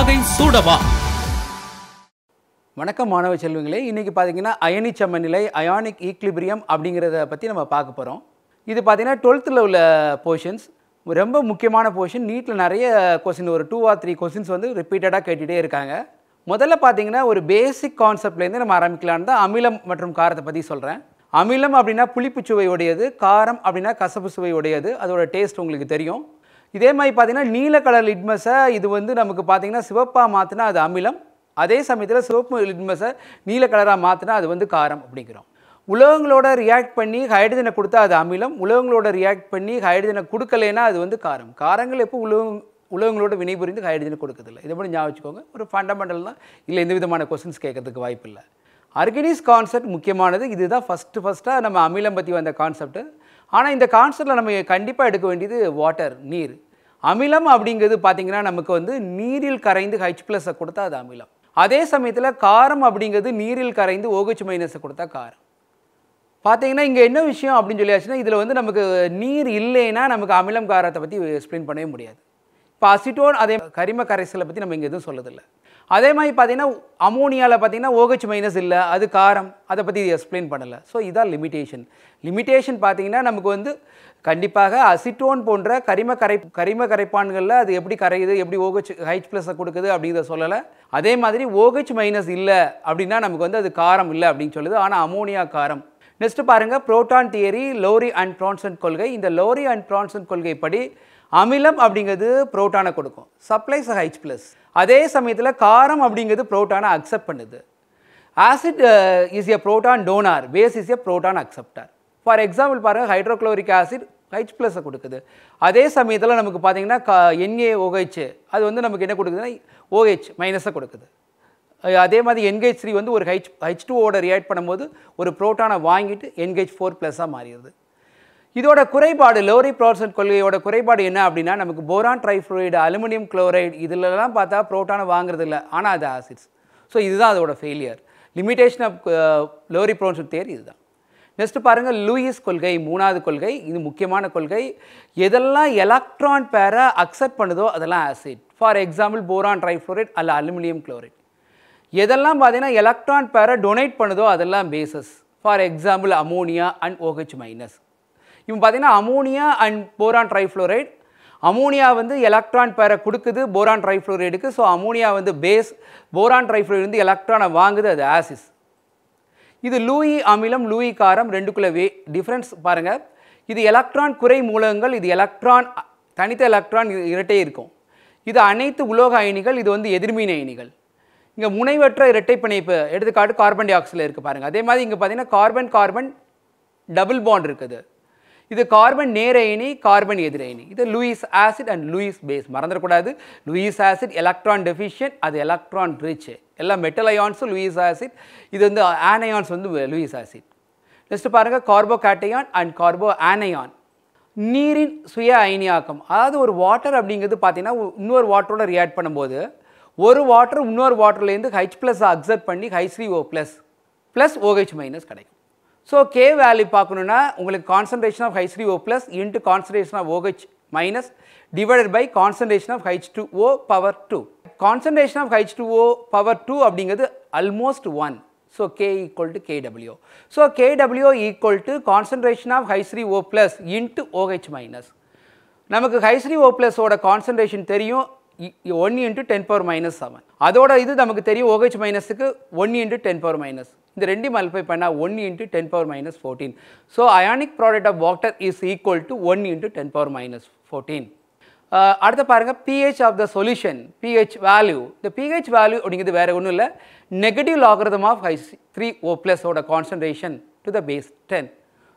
நாகை சூடவா வணக்கம் மாணவ செல்வங்களே இன்றைக்கி பார்த்தீங்கன்னா அயனி சமநிலை அயானிக் ஈக்லிபிரியம் அப்படிங்கிறத பற்றி நம்ம பார்க்க போகிறோம் இது பார்த்தீங்கன்னா டுவெல்த்தில் உள்ள போர்ஷன்ஸ் ரொம்ப முக்கியமான போர்ஷன் நீட்டில் நிறைய கொஸ்டின் ஒரு டூ ஆர் த்ரீ கொஸ்டின்ஸ் வந்து ரிப்பீட்டடாக கேட்டுகிட்டே இருக்காங்க முதல்ல பார்த்தீங்கன்னா ஒரு பேசிக் கான்செப்ட்லேருந்து நம்ம ஆரம்பிக்கலான்னு தான் அமிலம் மற்றும் காரத்தை பற்றி சொல்கிறேன் அமிலம் அப்படின்னா புளிப்பு சுவை உடையது காரம் அப்படின்னா கசப்பு சுவை உடையது அதோட டேஸ்ட் உங்களுக்கு தெரியும் இதே மாதிரி பார்த்தீங்கன்னா நீல கலர் லிட்மஸை இது வந்து நமக்கு பார்த்தீங்கன்னா சிவப்பாக மாற்றினா அது அமிலம் அதே சமயத்தில் சிவப்பு லிட்மஸை நீல கலராக மாற்றினா அது வந்து காரம் அப்படிங்கிறோம் உலகங்களோட ரியாக்ட் பண்ணி ஹைட்ரஜனை கொடுத்தா அது அமிலம் உலகங்களோட ரியாக்ட் பண்ணி ஹைட்ரஜனை கொடுக்கலைன்னா அது வந்து காரம் காரங்கள் எப்போ உலகம் உலகங்களோட வினைபுரிந்து ஹைட்ரஜனை கொடுக்கறதில்லை இதை மட்டும் ஞாபகம் வச்சுக்கோங்க ஒரு ஃபண்டமெண்டல் தான் இல்லை எந்த விதமான கொஸ்டின்ஸ் கேட்கறதுக்கு வாய்ப்பு இல்லை அர்கனிஸ் கான்செப்ட் முக்கியமானது இதுதான் ஃபஸ்ட்டு ஃபஸ்ட்டாக நம்ம அமிலம் பற்றி வந்த கான்செப்ட்டு ஆனால் இந்த கான்செப்டில் நம்ம கண்டிப்பாக எடுக்க வேண்டியது வாட்டர் நீர் அமிலம் அப்படிங்கிறது பார்த்திங்கன்னா நமக்கு வந்து நீரில் கரைந்து ஹைச் ப்ளஸ்ஸை கொடுத்தா அது அமிலம் அதே சமயத்தில் காரம் அப்படிங்கிறது நீரில் கரைந்து ஓகச் மைனஸை கொடுத்தா காரம் பார்த்தீங்கன்னா இங்கே என்ன விஷயம் அப்படின்னு சொல்லியாச்சுன்னா இதில் வந்து நமக்கு நீர் இல்லைன்னா நமக்கு அமிலம் காரத்தை பற்றி எக்ஸ்பிளைன் பண்ணவே முடியாது இப்போ அசிட்டோன் அதே கரிம கரைசலை பற்றி நம்ம இங்கே எதுவும் சொல்லதில்லை அதே மாதிரி பார்த்தீங்கன்னா அமோனியாவில் பார்த்தீங்கன்னா ஓஹெச் மைனஸ் இல்லை அது காரம் அதை பற்றி இது எக்ஸ்பிளைன் பண்ணலை ஸோ இதான் லிமிட்டேஷன் லிமிட்டேஷன் பார்த்தீங்கன்னா நமக்கு வந்து கண்டிப்பாக அசிட்டோன் போன்ற கரிம கரை கரிம கரைப்பான்களில் அது எப்படி கரையுது எப்படி ஓஹெச் ஹைச் ப்ளஸை கொடுக்குது அப்படிங்கிறத சொல்லலை அதே மாதிரி ஓஹெச் மைனஸ் இல்லை அப்படின்னா நமக்கு வந்து அது காரம் இல்லை அப்படின்னு சொல்லுது ஆனால் அமோனியா காரம் நெக்ஸ்ட்டு பாருங்கள் proton theory Lowry and Bronsted கொள்கை இந்த லோரி அண்ட் ப்ரான்சன் கொள்கைப்படி அமிலம் அப்படிங்கிறது புரோட்டானை கொடுக்கும் சப்ளைஸ் ஹைச் ப்ளஸ் அதே சமயத்தில் காரம் அப்படிங்கிறது புரோட்டானை அக்செப்ட் பண்ணுது acid is a proton donor base is a proton acceptor for example பாருங்கள் ஹைட்ரோக்ளோரிக் ஆசிட் ஹைச் ப்ளஸை கொடுக்குது அதே சமயத்தில் நமக்கு பார்த்தீங்கன்னா க என்ஏ ஓஹெச் அது வந்து நமக்கு என்ன கொடுக்குதுன்னா ஓஹெச் மைனஸை கொடுக்குது அதே மாதிரி என்கேஜ் த்ரீ வந்து ஒரு ஹைச் ஹைச் டூவோட ரியாக்ட் பண்ணும்போது ஒரு ப்ரோட்டானை வாங்கிட்டு என்கேஜ் ஃபோர் ப்ளஸ்ஸாக மாறிடுது இதோட குறைபாடு லோரி ப்ரோசன் கொள்கையோட குறைபாடு என்ன அப்படின்னா நமக்கு போரான் ட்ரைஃப்ளூரைடு அலுமினியம் குளோரைடு இதிலெல்லாம் பார்த்தா ப்ரோட்டானை வாங்குறது இல்லை ஆனால் அது ஆசிட்ஸ் ஸோ இதுதான் அதோட failure limitation of Lowry Bronsted theory இதுதான் நெக்ஸ்ட்டு பாருங்கள் லூயிஸ் கொள்கை மூணாவது கொள்கை இது முக்கியமான கொள்கை எதெல்லாம் எலக்ட்ரான் பேரை அக்செப்ட் பண்ணுதோ அதெல்லாம் acid for example boron trifluoride அல்ல அலுமினியம் குளோரைட் எதெல்லாம் பார்த்தீங்கன்னா எலக்ட்ரான் பேரை டொனேட் பண்ணுதோ அதெல்லாம் bases for example ammonia and OH minus இவன் பார்த்தீங்கன்னா ammonia and boron trifluoride ammonia வந்து எலக்ட்ரான் பேரை கொடுக்குது போரான் ட்ரைஃப்ளோரைடுக்கு ஸோ அமோனியா வந்து பேஸ் போரான் ட்ரைஃப்ளோரைடு வந்து எலக்ட்ரானை வாங்குது அது ஆசிஸ் இது லூயி அமிலம் லூயி காரம் ரெண்டுக்குள்ளே வே டிஃப்ரென்ஸ் பாருங்கள் இது எலக்ட்ரான் குறை மூலங்கள் இது எலக்ட்ரான் தனித்த எலக்ட்ரான் இரட்டை இருக்கும் இது அனைத்து உலோக அயனிகள் இது வந்து எதிர்மீன் அயனிகள் இங்கே முனைவற்ற இரட்டை பிணைப்பு எடுத்துக்காட்டு கார்பன் டை ஆக்சைடில் இருக்குது பாருங்கள் அதே மாதிரி இங்கே பார்த்தீங்கன்னா கார்பன் கார்பன் டபுள் பாண்ட் இருக்குது இது கார்பன் நேர அயனி கார்பன் எதிர அயனி இது Lewis acid and Lewis base மறந்துடக்கூடாது லூயிஸ் ஆசிட் எலக்ட்ரான் டெஃபிஷியன் அது எலக்ட்ரான் ரிச் எல்லா மெட்டல் அயான்ஸும் லூயிஸ் ஆசிட் இது வந்து ஆனயான்ஸ் வந்து லூயிஸ் ஆசிட் நெக்ஸ்ட் பாருங்கள் carbocation and carbanion நீரின் சுய அயனியாக்கம் அதாவது ஒரு வாட்டர் அப்படிங்கிறது பார்த்தீங்கன்னா இன்னொரு வாட்டரோட ரியாக்ட் பண்ணும்போது ஒரு வாட்டர் இன்னொரு வாட்டர்லேருந்து ஹைச் ப்ளஸ் அப்சர்வ் பண்ணி H three O plus plus OH minus கிடைக்கும் ஸோ கே வேல்யூ பார்க்கணுன்னா உங்களுக்கு concentration of H three O plus into concentration of OH minus divided by concentration of H two O power two concentration of H two O power two அப்படிங்கிறது almost one so K equal to K W so K W equal to concentration of H three O plus into OH minus நமக்கு H three O ப்ளஸோட concentration தெரியும் one into ten power minus seven அதோட இது நமக்கு தெரியும் OH மைனஸுக்கு one into ten power minus இந்த ரெண்டு மல்பை பண்ணால் one into ten power minus fourteen so ionic product of water is equal to one into ten power minus fourteen அடுத்து பாருங்கள் pH of the solution pH value இந்த pH value அப்படிங்கிறது வேறு ஒன்றும் இல்லை negative logarithm of H three O ப்ளஸோட concentration to the base ten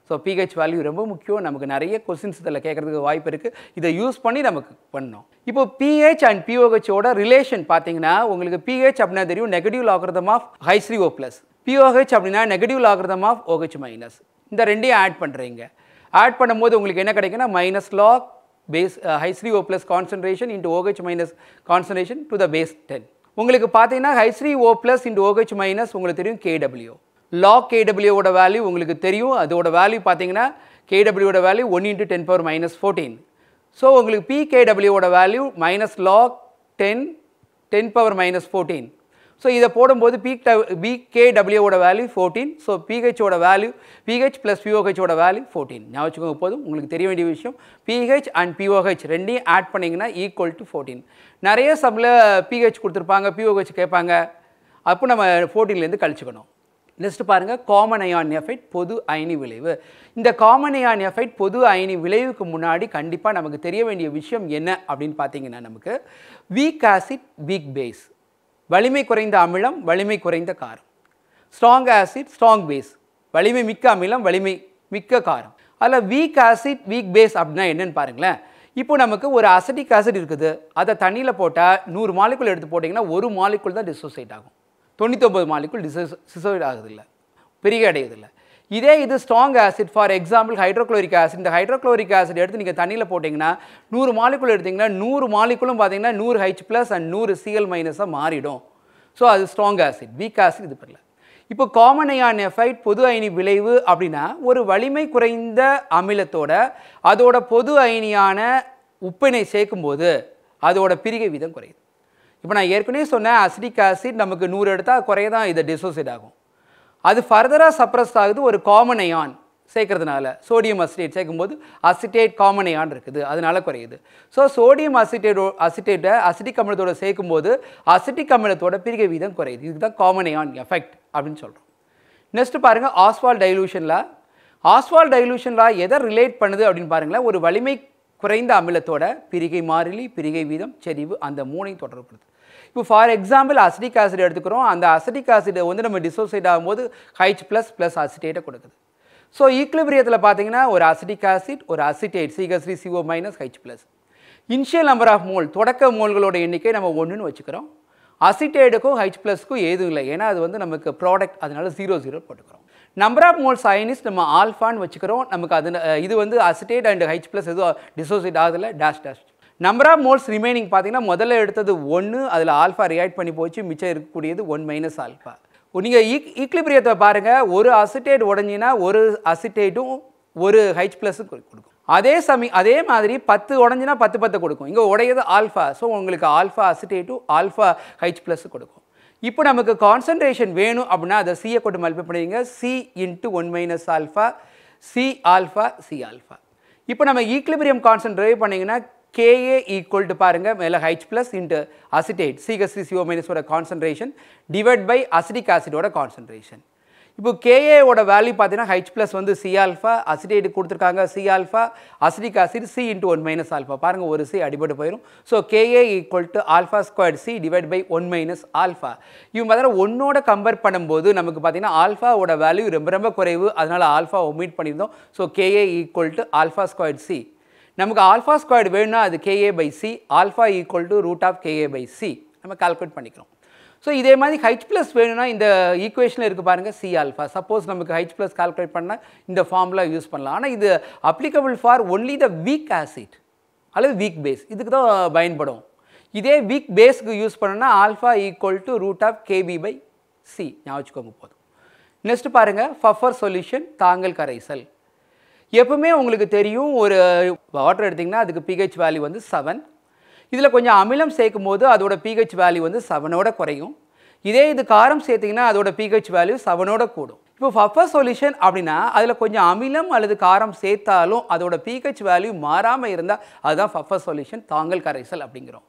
so pH value ரொம்ப முக்கியம் நமக்கு நிறைய கொஸ்டின்ஸ் இதில் கேட்குறதுக்கு வாய்ப்பு இருக்குது இதை யூஸ் பண்ணி நமக்கு பண்ணோம் இப்போ பிஹெச் அண்ட் பிஓஹெச்சோட ரிலேஷன் பார்த்தீங்கன்னா உங்களுக்கு பிஹெச் அப்படின்னா தெரியும் negative logarithm of O plus pOH அப்படின்னா negative logarithm of OH minus இந்த ரெண்டையும் ஆட் பண்ணுறீங்க ஆட் பண்ணும்போது உங்களுக்கு என்ன கிடைக்குன்னா minus log base O plus concentration into OH minus concentration to the base ten உங்களுக்கு பார்த்தீங்கன்னா H three O plus into OH minus உங்களுக்கு தெரியும் கேடபிள்யூ லாக் கேடபிள்யூவோட வேல்யூ உங்களுக்கு தெரியும் அதோட வேல்யூ பார்த்தீங்கன்னா கேடபிள்யூட value one into ten power minus fourteen so உங்களுக்கு பி கேடபிள்யூவோட value minus log ten ten power minus fourteen so இதை போடும்போது பி பி கேடபிள்யூவோட வேல்யூ ஃபோர்டீன் ஸோ பிஹெச்சோட வேல்யூ பிஹெச் ப்ளஸ் பிஓஹெச்சோட வேல்யூ ஃபோர்டீன் ஞாபகம் வச்சுக்கோங்க போதும் உங்களுக்கு தெரிய வேண்டிய விஷயம் பிஹெச் அண்ட் பிஓஹெச் ரெண்டையும் ஆட் பண்ணிங்கன்னா ஈக்குவல் டு ஃபோர்டீன் நிறைய சம்மில் பிஹெச் கொடுத்துருப்பாங்க பிஓஹெச் கேட்பாங்க அப்போ நம்ம ஃபோர்டீன்லேருந்து கழிச்சுக்கணும் நெக்ஸ்ட் பாருங்கள் காமன் அயான் எஃபெக்ட் பொது அயனி விளைவு இந்த காமன் அயான் எஃபெக்ட் பொது அயனி விளைவுக்கு முன்னாடி கண்டிப்பாக நமக்கு தெரிய வேண்டிய விஷயம் என்ன அப்படின்னு பார்த்தீங்கன்னா நமக்கு வீக் ஆசிட் வீக் பேஸ் வலிமை குறைந்த அமிலம் வலிமை குறைந்த காரம் ஸ்ட்ராங் ஆசிட் ஸ்ட்ராங் பேஸ் வலிமை மிக்க அமிலம் வலிமை மிக்க காரம் அதில் வீக் ஆசிட் வீக் பேஸ் அப்படின்னா என்னென்னு பாருங்களேன் இப்போ நமக்கு ஒரு அசடிக் ஆசிட் இருக்குது அதை தண்ணியில் போட்டால் நூறு மாலிக்குள் எடுத்து போட்டிங்கன்னா ஒரு மாலிக்குள் தான் டிசோசியேட் ஆகும் தொண்ணூத்தொம்பது மாலிக்குள் டிசஸ் சிசோய்ட் ஆகுதில்லை பெருகி அடையதில்லை இதே இது strong acid for example hydrochloric acid இந்த ஹைட்ரோக்ளோரிக் ஆசிட் எடுத்து நீங்கள் தண்ணியில் போட்டிங்கன்னா நூறு மாலிக்குள் எடுத்திங்கன்னா நூறு மாலிக்குள்ளும் பார்த்தீங்கன்னா நூறு ஹைச் ப்ளஸ் அண்ட் நூறு சிஎல் மைனஸாக மாறிடும் ஸோ அது ஸ்ட்ராங் ஆசிட் வீக் ஆசிட் இது பண்ணல இப்போ காமன் அயான் எஃபைட் பொது அயனி விளைவு அப்படின்னா ஒரு வலிமை குறைந்த அமிலத்தோட அதோட பொது அயனியான உப்பினை சேர்க்கும்போது அதோட பிரிகை வீதம் குறையுது இப்போ நான் ஏற்கனவே சொன்னேன் அசிடிக் ஆசிட் நமக்கு நூறு எடுத்தால் குறைய தான் இது டிசோசியேட் ஆகும் அது ஃபர்தராக சப்ரஸ் ஆகுது ஒரு காமன் அயான் சேர்க்கறதுனால சோடியம் அசிட்டேட் சேர்க்கும்போது அசிட்டேட் காமன் அயான் இருக்குது அதனால குறையுது ஸோ சோடியம் அசிட்டேடோ அசிட்டேட்டை அசிட்டிக் அமிலத்தோட சேர்க்கும்போது அசிட்டிக் அமிலத்தோட பிரிகை வீதம் குறையுது இதுக்கு தான் காமன் எஃபெக்ட் அப்படின்னு சொல்கிறோம் நெக்ஸ்ட் பாருங்கள் ஆஸ்வால் டைலூஷனில் ஆஸ்வால் டைலூஷனில் எதை ரிலேட் பண்ணுது அப்படின்னு பாருங்களேன் ஒரு வலிமை குறைந்த அமிலத்தோட பிரிகை மாறிலி பிரிகை வீதம் செறிவு அந்த மூனை தொடர்புடுது இப்போ ஃபார் எக்ஸாம்பிள் அசிடிக் ஆசிட் எடுத்துக்கிறோம் அந்த அசிடிக் ஆசிடை வந்து நம்ம டிசோசைட் ஆகும்போது ஹைச் ப்ளஸ் ப்ளஸ் அசிடேட்டை கொடுக்குது ஸோ ஈக்லிபிரியத்தில் பார்த்தீங்கன்னா ஒரு அசிட்டிக் ஆசிட் ஒரு acetate CH three CO minus H plus initial number of mole தொடக்க மோல்களோட எண்ணிக்கை நம்ம ஒன்றுன்னு வச்சுக்கிறோம் அசிட்டேடுக்கும் ஹைச் ப்ளஸ்க்கும் ஏதும் இல்லை ஏன்னா அது வந்து நமக்கு ப்ராடக்ட் அதனால் ஜீரோ ஜீரோ போட்டுக்கிறோம் நம்பர் ஆஃப் மோல் சைனிஸ் நம்ம ஆல்ஃபான்னு வச்சுக்கிறோம் நமக்கு அது இது வந்து அசிட்டேட் அண்ட் ஹைச் ப்ளஸ் எதுவும் டிசோசைட் ஆகுதில்ல dash dash number of moles remaining பார்த்தீங்கன்னா முதல்ல எடுத்தது ஒன்று அதில் ஆல்ஃபா ரியாக்ட் பண்ணி போச்சு மிச்சம் இருக்கக்கூடியது ஒன் மைனஸ் ஆல்ஃபா நீங்கள் ஈக் ஈக்லிபிரியத்தை பாருங்கள் ஒரு அசிட்டேட் உடஞ்சின்னா ஒரு அசிட்டேட்டும் ஒரு ஹைச் ப்ளஸும் கொடுக்கும் அதே சமயம் அதே மாதிரி பத்து உடஞ்சினா பத்து பத்து கொடுக்கும் இங்கே உடையது ஆல்ஃபா ஸோ உங்களுக்கு ஆல்ஃபா அசிட்டேட்டும் ஆல்ஃபா ஹைச் ப்ளஸ் கொடுக்கும் இப்போ நமக்கு கான்சன்ட்ரேஷன் வேணும் அப்படின்னா அதை சியை கொண்டு மல்பி பண்ணுவீங்க C into one minus alpha C alpha C alpha இப்போ நம்ம ஈக்லிபிரியம் கான்சன்ட்ரேட் பண்ணிங்கன்னா கேஏ ஈக்குவல்டு பாருங்கள் மேலே H plus into acetate CO மைனஸோட கான்சன்ட்ரேஷன் டிவைட் பை அசிடிக் ஆசிடோட கான்சன்ட்ரேஷன் இப்போ கேஏவோட வேல்யூ பார்த்தீங்கன்னா ஹைச் பிளஸ் வந்து சி ஆல்ஃபா அசிடேட் கொடுத்துருக்காங்க C alpha acetic acid C into one minus alpha பாருங்கள் ஒரு சி அடிபட்டு போயிடும் so K A equal to alpha square C divide by one minus alpha இவங்க பார்த்தீங்கன்னா ஒன்னோட கம்பேர் பண்ணும்போது நமக்கு பார்த்தீங்கன்னா ஆல்ஃபாவோட வேல்யூ ரொம்ப ரொம்ப குறைவு அதனால் ஆல்ஃபா ஒமிட் பண்ணியிருந்தோம் so K A equal to alpha square C நமக்கு ஆல்ஃபா ஸ்கொயர்டு வேணும்னா அது Ka by C alpha equal to root of Ka by C நம்ம கால்குலேட் பண்ணிக்கிறோம் ஸோ இதே மாதிரி ஹைச் ப்ளஸ் வேணும்னா இந்த ஈக்குவேஷனில் இருக்குது பாருங்கள் சி ஆல்ஃபா சப்போஸ் நமக்கு ஹைச் ப்ளஸ் கால்குலேட் பண்ணால் இந்த ஃபார்முலா யூஸ் பண்ணலாம் ஆனால் இது applicable for only the weak acid அல்லது வீக் பேஸ் இதுக்கு தான் பயன்படும் இதே வீக் பேஸுக்கு யூஸ் பண்ணோன்னா alpha equal to root of Kb by C ஞாபகம் போதும் நெக்ஸ்ட் பாருங்கள் ஃபஃபர் சொல்யூஷன் தாங்கல் கரைசல் எப்பவுமே உங்களுக்கு தெரியும் ஒரு வாட்டர் எடுத்திங்கன்னா அதுக்கு பிஹெச் வேல்யூ வந்து செவன் இதில் கொஞ்சம் அமிலம் சேர்க்கும் போது அதோட பிஹெச் வேல்யூ வந்து செவனோட குறையும் இதே இது காரம் சேர்த்திங்கன்னா அதோட பிஹெச் வேல்யூ செவனோட கூடும் இப்போ ஃபஃபர் சொல்யூஷன் அப்படின்னா அதில் கொஞ்சம் அமிலம் அல்லது காரம் சேர்த்தாலும் அதோட பிஹெச் வேல்யூ மாறாமல் இருந்தால் அதுதான் ஃபஃபர் சொல்யூஷன் தாங்கல் கரைசல் அப்படிங்கிறோம்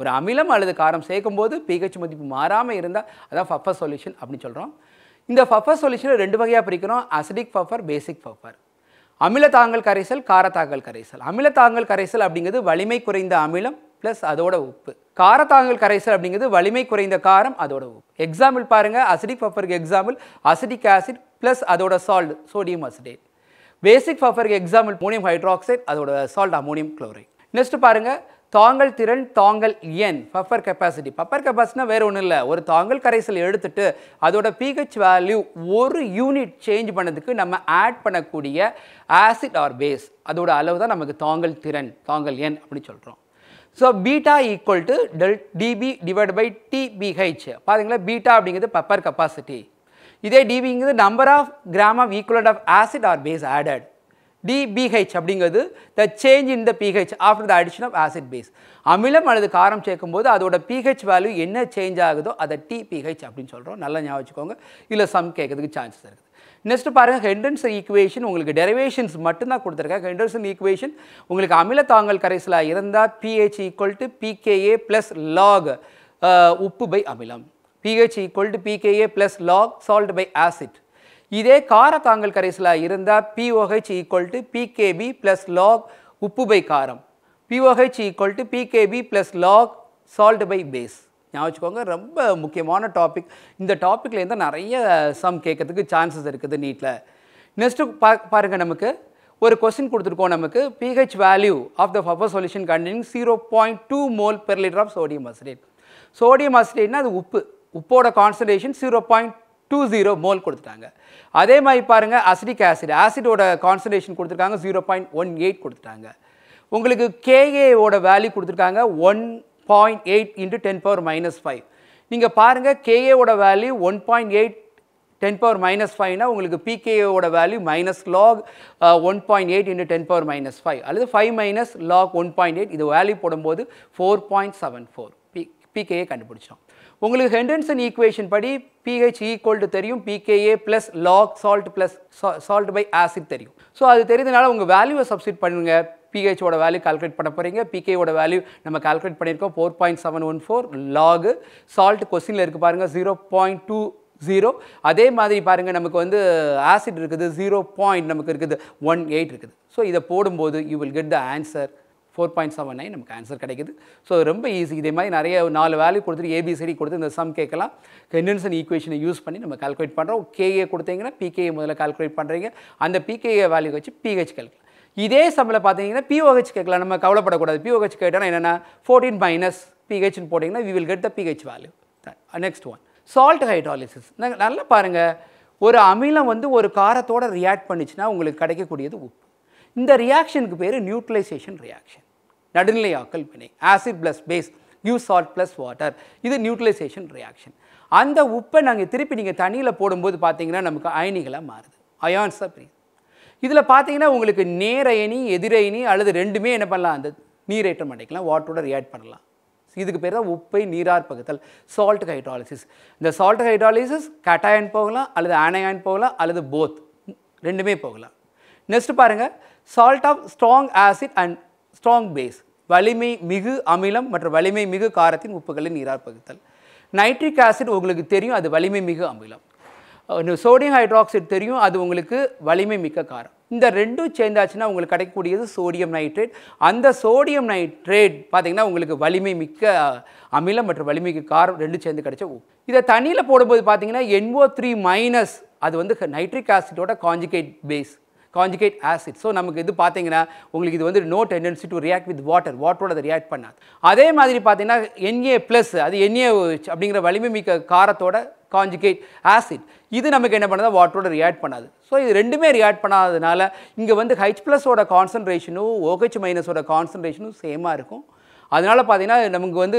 ஒரு அமிலம் அல்லது காரம் சேர்க்கும் போது பிஹெச் மதிப்பு மாறாமல் இருந்தால் அதுதான் ஃபஃபர் சொல்யூஷன் அப்படின்னு சொல்கிறோம் இந்த ஃபஃபர் சொல்யூஷனை ரெண்டு வகையாக பிரிக்கிறோம் அசிடிக் ஃபஃபர் பேசிக் ஃபஃபர் அமிலத்தாங்கல் கரைசல் காரத்தாங்கல் கரைசல் அமிலத்தாங்கல் கரைசல் அப்படிங்கிறது வலிமை குறைந்த அமிலம் ப்ளஸ் அதோட உப்பு காரத்தாங்கல் கரைசல் அப்படிங்கிறது வலிமை குறைந்த காரம் அதோட உப்பு எக்ஸாம்பிள் பாருங்கள் அசிடிக் பஃபருக்கு எக்ஸாம்பிள் அசிடிக் ஆசிட் ப்ளஸ் அதோட சால்ட் சோடியம் அசிடேட் பேசிக் பஃபருக்கு எக்ஸாம்பிள் மோனியம் ஹைட்ராக்சைட் அதோட சால்ட் அமோனியம் குளோரைட் நெக்ஸ்ட் பாருங்கள் தாங்கல் திறன் தாங்கல் என் பஃபர் கெப்பாசிட்டி பஃபர் கெப்பாசிட்டினா வேறு ஒன்றும் இல்லை ஒரு தாங்கல் கரைசல் எடுத்துட்டு அதோட பிஹெச் வேல்யூ ஒரு யூனிட் சேஞ்ச் பண்ணதுக்கு நம்ம ஆட் பண்ணக்கூடிய ஆசிட் ஆர் பேஸ் அதோட அளவு தான் நமக்கு தாங்கல் திறன் தாங்கல் எண் அப்படின்னு சொல்கிறோம் so beta equal to del DB divide by dpH பார்த்தீங்களா பீட்டா அப்படிங்கிறது பப்பர் கெப்பாசிட்டி இதே டிபிங்கிறது number of gram of equal of acid or base added DBH அப்படிங்கிறது the change in the pH after the addition of acid base அமிலம் அல்லது காரம் சேர்க்கும்போது அதோட பிஹெச் வேல்யூ என்ன சேஞ்ச் ஆகுதோ அதை டி பிஹெச் அப்படின்னு சொல்கிறோம் நல்லா ஞாபகம் வச்சுக்கோங்க இல்லை சம் கேட்கறதுக்கு சான்சஸ் இருக்குது நெக்ஸ்ட் பாருங்கள் ஹெண்டன்ஸ் ஈக்குவேஷன் உங்களுக்கு டெரிவேஷன்ஸ் மட்டும்தான் கொடுத்துருக்காங்க ஹெண்டன்சன் ஈக்குவேஷன் உங்களுக்கு அமில தாங்கல் கரைசலாக இருந்தால் pH equal to pKa plus log உப்பு பை அமிலம் pH equal to pKa plus log salt by acid இதே காரத்தாங்கல் கரைசலாக இருந்தால் pOH equal to pKb plus log உப்பு பை காரம் pOH equal to pKb plus log salt by base ஞாபகம் ரொம்ப முக்கியமான டாபிக் இந்த டாப்பிக்லேருந்து நிறைய சம் கேட்கறதுக்கு சான்சஸ் இருக்குது நீட்டில் நெக்ஸ்ட்டு பா பாருங்கள் நமக்கு ஒரு கொஸ்டின் கொடுத்துருக்கோம் நமக்கு pH value of the buffer solution containing zero point two mole per litre of sodium acetate sodium அசிடேட்னா அது உப்பு உப்போட concentration zero point two zero mole கொடுத்துட்டாங்க அதே மாதிரி பாருங்கள் அசிடிக் ஆசிட் ஆசிடோட கான்சன்ட்ரேஷன் கொடுத்துருக்காங்க ஜீரோ பாயிண்ட் ஒன் எயிட் கொடுத்துட்டாங்க உங்களுக்கு கேஏவோட வேல்யூ கொடுத்துருக்காங்க one point eight into ten power minus five நீங்கள் பாருங்கள் கேஏவோட value one point eight ten power minus ஃபைவ்னா உங்களுக்கு பிகேஓட value minus log one point eight into ten power minus five அல்லது five minus log one point eight இது value போடும்போது four point seven four P pKa கண்டுபிடிச்சோம் உங்களுக்கு Henderson equation படி pH equal to தெரியும் pKa plus log salt plus salt by acid தெரியும் so அது தெரிஞ்சதுனால உங்கள் வேல்யூவை சப்ஸ்டிட் பண்ணுங்கள் பிஹெச்சோட வேல்யூ கால்குலேட் பண்ண போகிறீங்க பிகேயோட வேல்யூ நம்ம கால்குலேட் பண்ணியிருக்கோம் four point seven one four log salt கொஸ்டினில் இருக்குது பாருங்கள் ஜீரோ பாயிண்ட் டூ ஜீரோ அதே மாதிரி பாருங்கள் நமக்கு வந்து ஆசிட் இருக்குது ஜீரோ பாயிண்ட் நமக்கு இருக்குது ஒன் எயிட் இருக்குது ஸோ இதை போடும்போது you will get the answer four point seven nine நமக்கு ஆன்சர் கிடைக்குது ஸோ ரொம்ப ஈஸி இதே மாதிரி நிறைய நாலு வேல்யூ கொடுத்துட்டு ஏபிசிடி கொடுத்து இந்த சம் கேட்கலாம் கெண்டன்சன் ஈக்குவேஷனை யூஸ் பண்ணி நம்ம கால்குலேட் பண்ணுறோம் கேஏ கொடுத்தீங்கன்னா பிகே முதல்ல கால்குலேட் பண்ணுறீங்க அந்த பிகேஏ வேல்யூ வச்சு பிஹெச் கேட்கலாம் இதே சம்மில் பார்த்தீங்கன்னா பிஓஹெச் கேட்கலாம் நம்ம கவலைப்படக்கூடாது பிஓஹெச் கேட்டால் என்னென்னா ஃபோர்டீன் மைனஸ் பிஹெச்னு போட்டிங்கன்னா we will get the pH value next one salt hydrolysis நல்லா பாருங்கள் ஒரு அமிலம் வந்து ஒரு காரத்தோடு ரியாக்ட் பண்ணிச்சுன்னா உங்களுக்கு கிடைக்கக்கூடியது உப்பு இந்த ரியாக்ஷனுக்கு பேர் நியூட்ரலைசேஷன் ரியாக்ஷன் நடுநிலையாக்கல் வினை acid plus base new salt plus water இது நியூட்ரலைசேஷன் ரியாக்ஷன் அந்த உப்பை நாங்கள் திருப்பி நீங்கள் தண்ணியில் போடும்போது பார்த்தீங்கன்னா நமக்கு அயனிகளாக மாறுது அயான்ஸாக பிரியும் இதில் பார்த்தீங்கன்னா உங்களுக்கு நேர் அயனி எதிரயனி அல்லது ரெண்டுமே என்ன பண்ணலாம் அந்த நீரேற்றம் அடைக்கலாம் வாட்டரோட ரியாக்ட் பண்ணலாம் இதுக்கு பேர் தான் உப்பை நீரார் பகுத்தல் சால்ட் ஹைட்ராலிசிஸ் இந்த சால்ட் ஹைட்ராலிசிஸ் கட்டாயன் போகலாம் அல்லது ஆனயான் போகலாம் அல்லது போத் ரெண்டுமே போகலாம் நெக்ஸ்ட் பாருங்கள் salt of strong acid and strong base வலிமை மிகு அமிலம் மற்றும் வலிமை மிகு காரத்தின் உப்புகளை நீரார் பகுத்தல் நைட்ரிக் ஆசிட் உங்களுக்கு தெரியும் அது வலிமை மிகு அமிலம் சோடியம் ஹைட்ராக்சைடு தெரியும் அது உங்களுக்கு வலிமை மிக்க காரம் இந்த ரெண்டும் சேர்ந்தாச்சுன்னா உங்களுக்கு கிடைக்கக்கூடியது சோடியம் நைட்ரேட் அந்த சோடியம் நைட்ரேட் பார்த்திங்கன்னா உங்களுக்கு வலிமை மிக்க அமிலம் மற்றும் வலிமைக்கு காரம் ரெண்டும் சேர்ந்து கிடைச்ச உப்பு இதை தண்ணியில் போடும்போது பார்த்திங்கன்னா என்ஓ த்ரீ மைனஸ் அது வந்து நைட்ரிக் ஆசிடோட conjugate base conjugate acid so நமக்கு இது பார்த்தீங்கன்னா உங்களுக்கு இது வந்து no tendency to react with water வாட்டரோட அதை ரியாக்ட் பண்ணாது அதே மாதிரி பார்த்தீங்கன்னா என்ஏ ப்ளஸ் அது என்ஏ அப்படிங்கிற வலிமை மிக்க காரத்தோட காஞ்சுகேட் ஆசிட் இது நமக்கு என்ன பண்ணுறது வாட்டரோட ரியாக்ட் பண்ணாது ஸோ இது ரெண்டுமே ரியாக்ட் பண்ணாததுனால இங்கே வந்து ஹைச் ப்ளஸோட கான்சன்ட்ரேஷனும் ஓஹெச் மைனஸோட கான்சன்ட்ரேஷனும் சேமாக இருக்கும் அதனால் பார்த்திங்கன்னா நமக்கு வந்து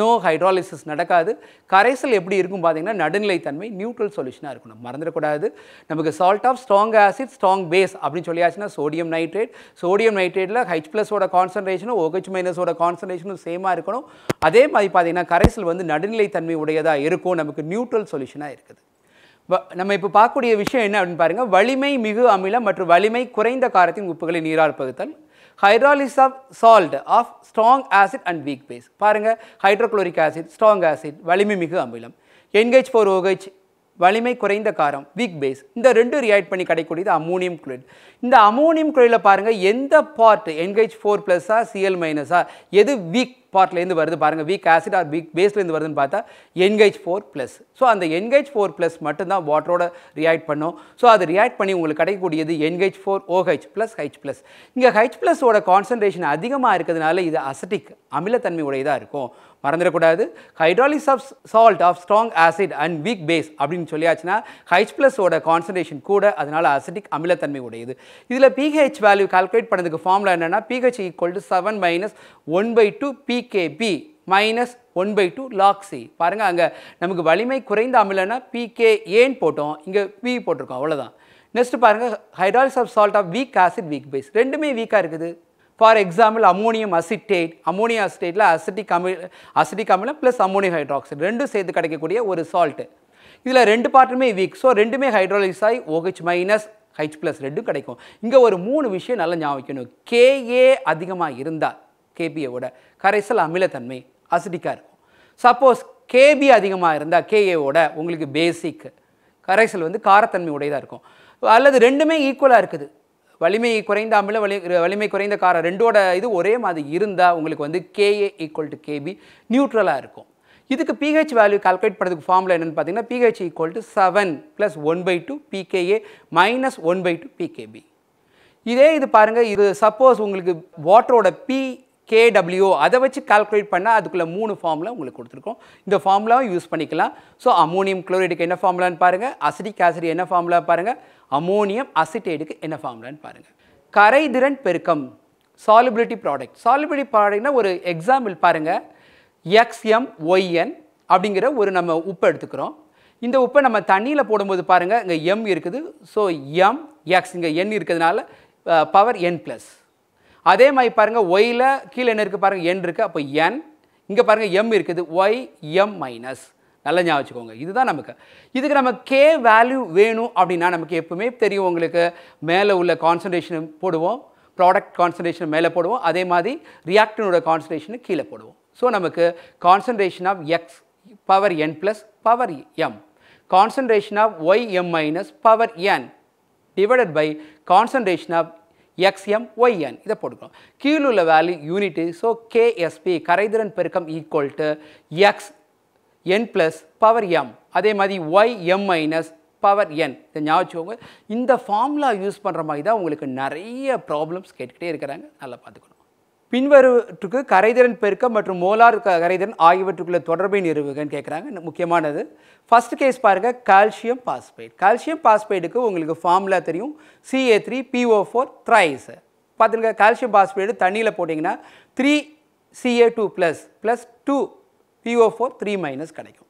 நோ ஹைட்ராலிசிஸ் நடக்காது கரைசல் எப்படி இருக்கும் பார்த்திங்கன்னா நடுநிலைத்தன்மை நியூட்ரல் சொல்யூஷனாக இருக்கணும் மறந்துடக்கூடாது நமக்கு salt of strong acid strong base அப்படின்னு சொல்லியாச்சுன்னா சோடியம் நைட்ரேட் சோடியம் நைட்ரேட்டில் ஹெச் ப்ளஸோட கான்சன்ட்ரேஷனும் ஓஹெச் மைனஸோட கான்சன்ட்ரேஷனும் சேமாக இருக்கணும் அதே மாதிரி பார்த்திங்கன்னா கரைசல் வந்து நடுநிலைத்தன்மை உடையதாக இருக்கும் நமக்கு நியூட்ரல் சொல்யூஷனாக இருக்குது நம்ம இப்போ பார்க்கக்கூடிய விஷயம் என்ன அப்படின்னு பாருங்கள் வலிமை மிகு அமிலம் மற்றும் வலிமை குறைந்த காரத்தின் உப்புகளை நீராற்பகுத்தல் hydrolysis of salt of strong acid and weak base பாருங்கள் ஹைட்ரோக்ளோரிக் ஆசிட் ஸ்ட்ராங் ஆசிட் வலிமை மிகு அமிலம் என்கேஜ் ஃபோர் ஓஹெச் வலிமை குறைந்த காரம் வீக் பேஸ் இந்த ரெண்டு ரியாக்ட் பண்ணி கிடைக்கூடியது அமோனியம் குளோரைட் இந்த அமோனியம் குளோரைடில் பாருங்கள் எந்த பார்ட் என்கேஜ் ஃபோர் ப்ளஸ்ஸா சிஎல் மைனஸா எது வீக் பார்ட்லேருந்து வருது பாருங்கள் வீக் ஆசிட் ஆர் வீக் பேஸ்லேருந்து வருதுன்னு பார்த்தா என்கேஜ் ஃபோர் ப்ளஸ் ஸோ அந்த என்கேஜ் ஃபோர் ப்ளஸ் மட்டும்தான் வாட்டரோட ரியாக்ட் பண்ணும் ஸோ அது ரியாக்ட் பண்ணி உங்களுக்கு கிடைக்கக்கூடியது NH four OH plus H plus இங்கே ஹெச் ப்ளஸோட கான்சன்ட்ரேஷன் அதிகமாக இருக்கிறதுனால இது அசட்டிக் அமிலத்தன்மை உடையதாக இருக்கும் மறந்துடக்கூடாது hydrolysis of salt of strong acid and weak base அப்படின்னு சொல்லியாச்சுன்னா ஹைச் ப்ளஸோட கான்சன்ட்ரேஷன் கூட அதனால் அசிட்டிக் அமிலத்தன்மை உடையது இதில் பிஹெச் வேல்யூ கால்குலேட் பண்ணதுக்கு ஃபார்முலா என்னென்னா pH equal to seven minus one by two pKb minus one by two log C பாருங்கள் அங்கே நமக்கு வலிமை குறைந்த அமிலன்னா பிகே ஏன்னு போட்டோம் இங்கே பி போட்டிருக்கோம் அவ்வளோதான் நெக்ஸ்ட் பாருங்கள் hydrolysis of salt of weak acid weak base ரெண்டுமே வீக்காக இருக்குது for example ammonium acetate ammonium அசிட்டேட்டில் அசிட்டிக் அமி அசிட்டிக் அமிலம் ப்ளஸ் அமோனியம் ஹைட்ராக்சைடு ரெண்டும் சேர்த்து கிடைக்கக்கூடிய ஒரு சால்ட்டு இதில் ரெண்டு பார்ட்டுமே வீக் ஸோ ரெண்டுமே ஹைட்ராலிஸ் ஆகி ஓஹெச் மைனஸ் ஹெச் ப்ளஸ் ரெண்டும் கிடைக்கும் இங்கே ஒரு மூணு விஷயம் நல்லா ஞாபகிக்கணும் கேஏ அதிகமாக இருந்தால் கேபியை விட கரைசல் அமிலத்தன்மை அசிட்டிக்காக இருக்கும் சப்போஸ் கேபி அதிகமாக இருந்தால் கேஏவோட உங்களுக்கு பேசிக் கரைசல் வந்து காரத்தன்மை உடையதாக இருக்கும் அல்லது ரெண்டுமே ஈக்குவலாக இருக்குது வலிமை குறைந்த அமில வலி வலிமை குறைந்த காரம் ரெண்டோட இது ஒரே மாதிரி இருந்தால் உங்களுக்கு வந்து கேஏ ஈக்குவல் டு கேபி நியூட்ரலாக இருக்கும் இதுக்கு பிஹெச் வேல்யூ கால்குலேட் பண்ணுறதுக்கு ஃபார்முலா என்னென்னு பார்த்தீங்கன்னா pH equal to seven plus one by two pKa minus one by two pKb இதே இது பாருங்கள் இது சப்போஸ் உங்களுக்கு வாட்டரோட பி கேடபிள்யூ அதை வச்சு கால்குலேட் பண்ணால் அதுக்குள்ளே மூணு ஃபார்முலா உங்களுக்கு கொடுத்துருக்கோம் இந்த ஃபார்முலாவும் யூஸ் பண்ணிக்கலாம் ஸோ அமோனியம் குளோரைடுக்கு என்ன ஃபார்முலான்னு பாருங்கள் அசிடிக் ஆசிட் என்ன ஃபார்முலா பாருங்கள் அமோனியம் அசிட்டேடுக்கு என்ன ஃபார்முலான்னு பாருங்கள் கரைதிறன் பெருக்கம் சாலிபிலிட்டி ப்ராடக்ட் சாலிபிலிட்டி ப்ராடக்ட்னா ஒரு எக்ஸாம்பிள் பாருங்கள் எக்ஸ்எம் ஒய்என் அப்படிங்கிற ஒரு நம்ம உப்பு எடுத்துக்கிறோம் இந்த உப்பை நம்ம தண்ணியில் போடும்போது பாருங்கள் இங்கே எம் இருக்குது ஸோ எம் எக்ஸ் இங்கே என் இருக்கிறதுனால பவர் என் ப்ளஸ் அதே மாதிரி பாருங்கள் ஒயில் கீழே என்ன இருக்குது பாருங்கள் என் இருக்குது அப்போ என் இங்கே பாருங்கள் எம் இருக்குது ஒய் எம் மைனஸ் நல்லா ஞாபகம் வச்சுக்கோங்க இதுதான் நமக்கு இதுக்கு நம்ம கே வேல்யூ வேணும் அப்படின்னா நமக்கு எப்பவுமே தெரியும் உங்களுக்கு மேலே உள்ள கான்சன்ட்ரேஷன் போடுவோம் ப்ராடக்ட் கான்சன்ட்ரேஷன் மேலே போடுவோம் அதே மாதிரி ரியாக்டனோட கான்சன்ட்ரேஷனு கீழே போடுவோம் ஸோ நமக்கு concentration of X power N plus power M concentration of Y M minus power N divided by concentration of XM YN இதை போட்டுக்கணும் கீழுள்ள வேல்யூ யூனிட்டு ஸோ கேஎஸ்பி கரைதிறன் பெருக்கம் equal to X N plus power M அதே மாதிரி Y M minus power N இதை ஞாபகம் இந்த ஃபார்முலா யூஸ் பண்ணுற மாதிரி தான் உங்களுக்கு நிறைய ப்ராப்ளம்ஸ் கேட்டுக்கிட்டே இருக்கிறாங்க நல்லா பார்த்துக்கணும் பின்வருவற்றுக்கு கரைதிறன் பெருக்கம் மற்றும் மோலார் கரைதிறன் ஆகியவற்றுக்குள்ள தொடர்பை நிறுவுகன்னு கேட்குறாங்க முக்கியமானது ஃபஸ்ட் கேஸ் பாருங்கள் கால்சியம் பாஸ்பேட் கால்சியம் பாஸ்பேட்டுக்கு உங்களுக்கு ஃபார்முலா தெரியும் Ca three PO four thrice பார்த்துங்க கால்சியம் பாஸ்பைடு தண்ணியில் போட்டிங்கன்னா three Ca two plus plus two PO four three minus கிடைக்கும்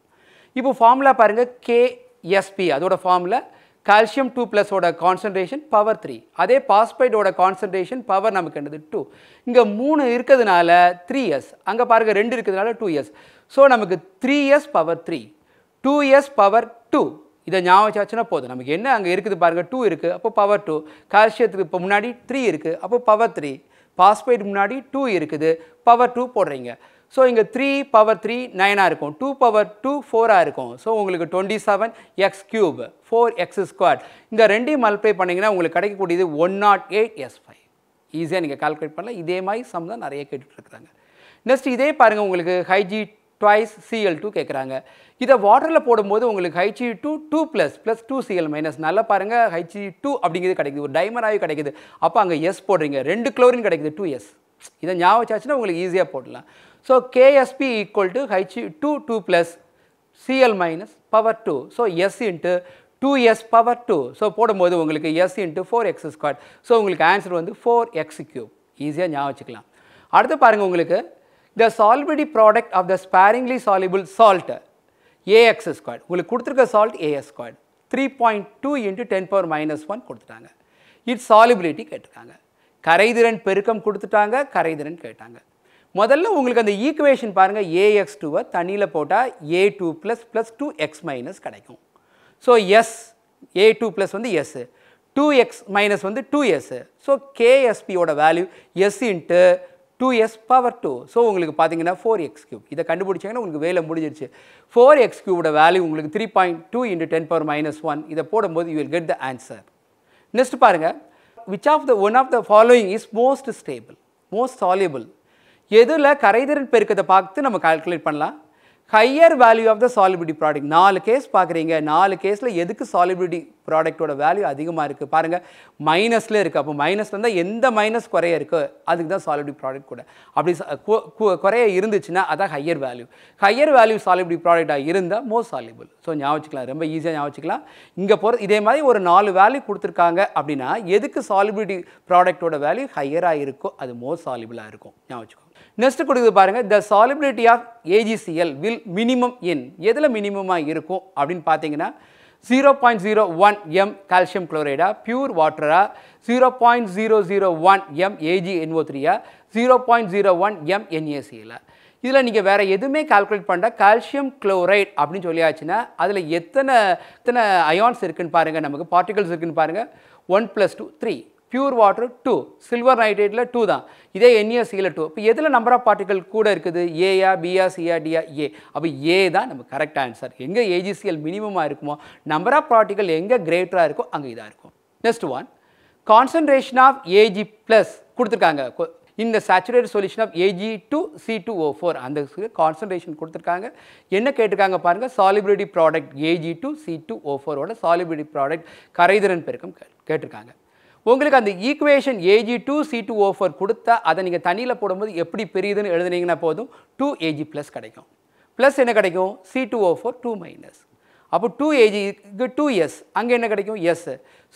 இப்போ ஃபார்முலா பாருங்கள் கேஎஸ்பி அதோட ஃபார்முலா கால்சியம் டூ ப்ளஸோட கான்சன்ட்ரேஷன் பவர் த்ரீ அதே பாஸ்பைடோட கான்சன்ட்ரேஷன் பவர் நமக்கு என்னது டூ இங்கே மூணு இருக்கிறதுனால த்ரீ எஸ் அங்கே பாருங்கள் ரெண்டு இருக்கிறதுனால டூ எஸ் ஸோ நமக்கு three S power three two S power two இதை ஞாபகம் வச்சுன்னா போதும் நமக்கு என்ன அங்கே இருக்குது பாருங்கள் டூ இருக்குது அப்போ பவர் டூ கால்சியத்துக்கு இப்போ முன்னாடி த்ரீ இருக்குது அப்போ பவர் த்ரீ பாஸ்பைடு முன்னாடி டூ இருக்குது பவர் டூ போடுறீங்க ஸோ இங்கே த்ரீ பவர் த்ரீ நைனாக இருக்கும் டூ பவர் டூ ஃபோராக இருக்கும் ஸோ உங்களுக்கு twenty seven X cube four X square இந்த ரெண்டையும் மல்டிப்ளை பண்ணிங்கன்னா உங்களுக்கு கிடைக்கக்கூடியது one not eight S five ஈஸியாக நீங்கள் கால்குலேட் பண்ணலாம் இதே மாதிரி சம் தான் நிறைய கேட்டுட்ருக்குறாங்க நெக்ஸ்ட் இதே பாருங்கள் உங்களுக்கு ஹைஜி ட்வைஸ் சிஎல் டூ கேட்குறாங்க இதை வாட்டரில் போடும்போது உங்களுக்கு Hg two two plus plus two Cl minus நல்லா பாருங்கள் ஹைச்சி டூ அப்படிங்கிறது கிடைக்குது ஒரு டைமராகவே கிடைக்குது அப்போ அங்கே எஸ் போடுறீங்க ரெண்டு குளோரின் கிடைக்குது டூ எஸ் இதை ஞாபகம் ஆச்சுன்னா உங்களுக்கு ஈஸியாக போடலாம் So, Ksp equal to H2 2 plus Cl minus power 2. So, S into 2s power 2. So, போடும்போது உங்களுக்கு s into 4x squared. So, உங்களுக்கு answer வந்து 4x cube. Easy ஞாபகம் வச்சுக்கலாம் அடுத்து பாருங்க உங்களுக்கு the solubility product of the sparingly soluble salt ax squared. உங்களுக்கு கொடுத்துருக்க salt as squared. 3.2 into 10 power minus 1 கொடுத்துட்டாங்க. இட்ஸ் solubility கேட்டிருக்காங்க. கரைதிறன் பெருக்கம் கொடுத்துட்டாங்க கரைதிறன் கேட்டாங்க முதல்ல உங்களுக்கு அந்த ஈக்குவேஷன் பாருங்கள் ஏஎக்ஸ் டூவை தண்ணியில் போட்டால் A two plus plus two X minus கிடைக்கும் so S A two plus வந்து எஸ்ஸு டூ எக்ஸ் மைனஸ் வந்து டூ எஸ்ஸு ஸோ கேஎஸ்பியோட value S into two S power two so உங்களுக்கு பார்த்தீங்கன்னா ஃபோர் எக்ஸ் கியூப் இதை கண்டுபிடிச்சிங்கன்னா உங்களுக்கு வேலை முடிஞ்சிருச்சு ஃபோர் எக்ஸ் கியூபோட வேல்யூ உங்களுக்கு three point two into ten power minus one இதை போடும்போது you will get the answer next பாருங்கள் which of the one of the following is most stable most soluble எதில் கரைதிறன் பெருக்கத்தை பார்த்து நம்ம கால்குலேட் பண்ணலாம் higher value of the solubility product நாலு கேஸ் பார்க்குறீங்க நாலு கேஸில் எதுக்கு சாலிபிலிட்டி ப்ராடக்டோட வேல்யூ அதிகமாக இருக்குது பாருங்கள் மைனஸில் இருக்குது அப்போ மைனஸில் இருந்தால் எந்த மைனஸ் குறைய இருக்குது அதுக்கு தான் சாலிபிலிட்டி ப்ராடக்ட் கூட அப்படி குறைய இருந்துச்சுன்னா அதான் higher value higher value solubility ப்ராடக்டாக இருந்தால் மோஸ்ட் சாலிபிள் ஸோ ஞாபகம் ரொம்ப ஈஸியாக ஞாபகம் இங்கே போகிற இதே மாதிரி ஒரு நாலு வேல்யூ கொடுத்துருக்காங்க அப்படின்னா எதுக்கு சாலிபிலிட்டி ப்ராடக்டோட வேல்யூ ஹையராக இருக்கோ அது மோஸ்ட் சாலிபிளாக இருக்கும் ஞாபகம் நெக்ஸ்ட் கொடுக்குது பாருங்கள் the solubility of AgCl will minimum in எதில் மினிமமாக இருக்கும் அப்படின்னு பார்த்தீங்கன்னா zero point zero one M calcium குளோரைடா பியூர் வாட்டரா zero point zero zero one M Ag NO த்ரீயா zero point zero one M என்ஏசியில் இதில் நீங்கள் வேறு எதுவுமே கால்குலேட் பண்ணுற கால்சியம் குளோரைட் அப்படின்னு சொல்லியாச்சுன்னா அதில் எத்தனை எத்தனை அயான்ஸ் இருக்குதுன்னு பாருங்கள் நமக்கு பார்ட்டிகல்ஸ் இருக்குதுன்னு பாருங்கள் one plus two three pure water two silver நைட்ரேட்டில் டூ தான் இதே என்ஏசியில் டூ இப்போ எதில் நம்பர் ஆஃப் பார்ட்டிகல் கூட இருக்குது ஏயா பிஆ சிஆ டிஆ ஏ அப்போ ஏ தான் நமக்கு கரெக்ட் ஆன்சர் எங்கே ஏஜிசிஎல் மினிமமாக இருக்குமோ நம்பர் ஆஃப் பார்ட்டிகல் எங்கே கிரேட்டராக இருக்கோ அங்கே இதாக இருக்கும் next one concentration of AG plus கொடுத்துருக்காங்க இந்த saturate solution of Ag two C two O four அந்த கான்சன்ட்ரேஷன் கொடுத்துருக்காங்க என்ன கேட்டிருக்காங்க பாருங்கள் solubility product Ag two C two O ஃபோரோட சாலிபிலிட்டி ப்ராடக்ட் கரைதிறன் பெருக்கம் கேட்டிருக்காங்க உங்களுக்கு அந்த equation Ag two C two O four கொடுத்தா அதை நீங்கள் தண்ணியில் போடும்போது எப்படி பெரியதுன்னு எழுதுனீங்கன்னா போதும் டூ ஏஜி ப்ளஸ் கிடைக்கும் ப்ளஸ் என்ன கிடைக்கும் C two O four two minus அப்போ டூ ஏஜிக்கு டூ எஸ் அங்கே என்ன கிடைக்கும் S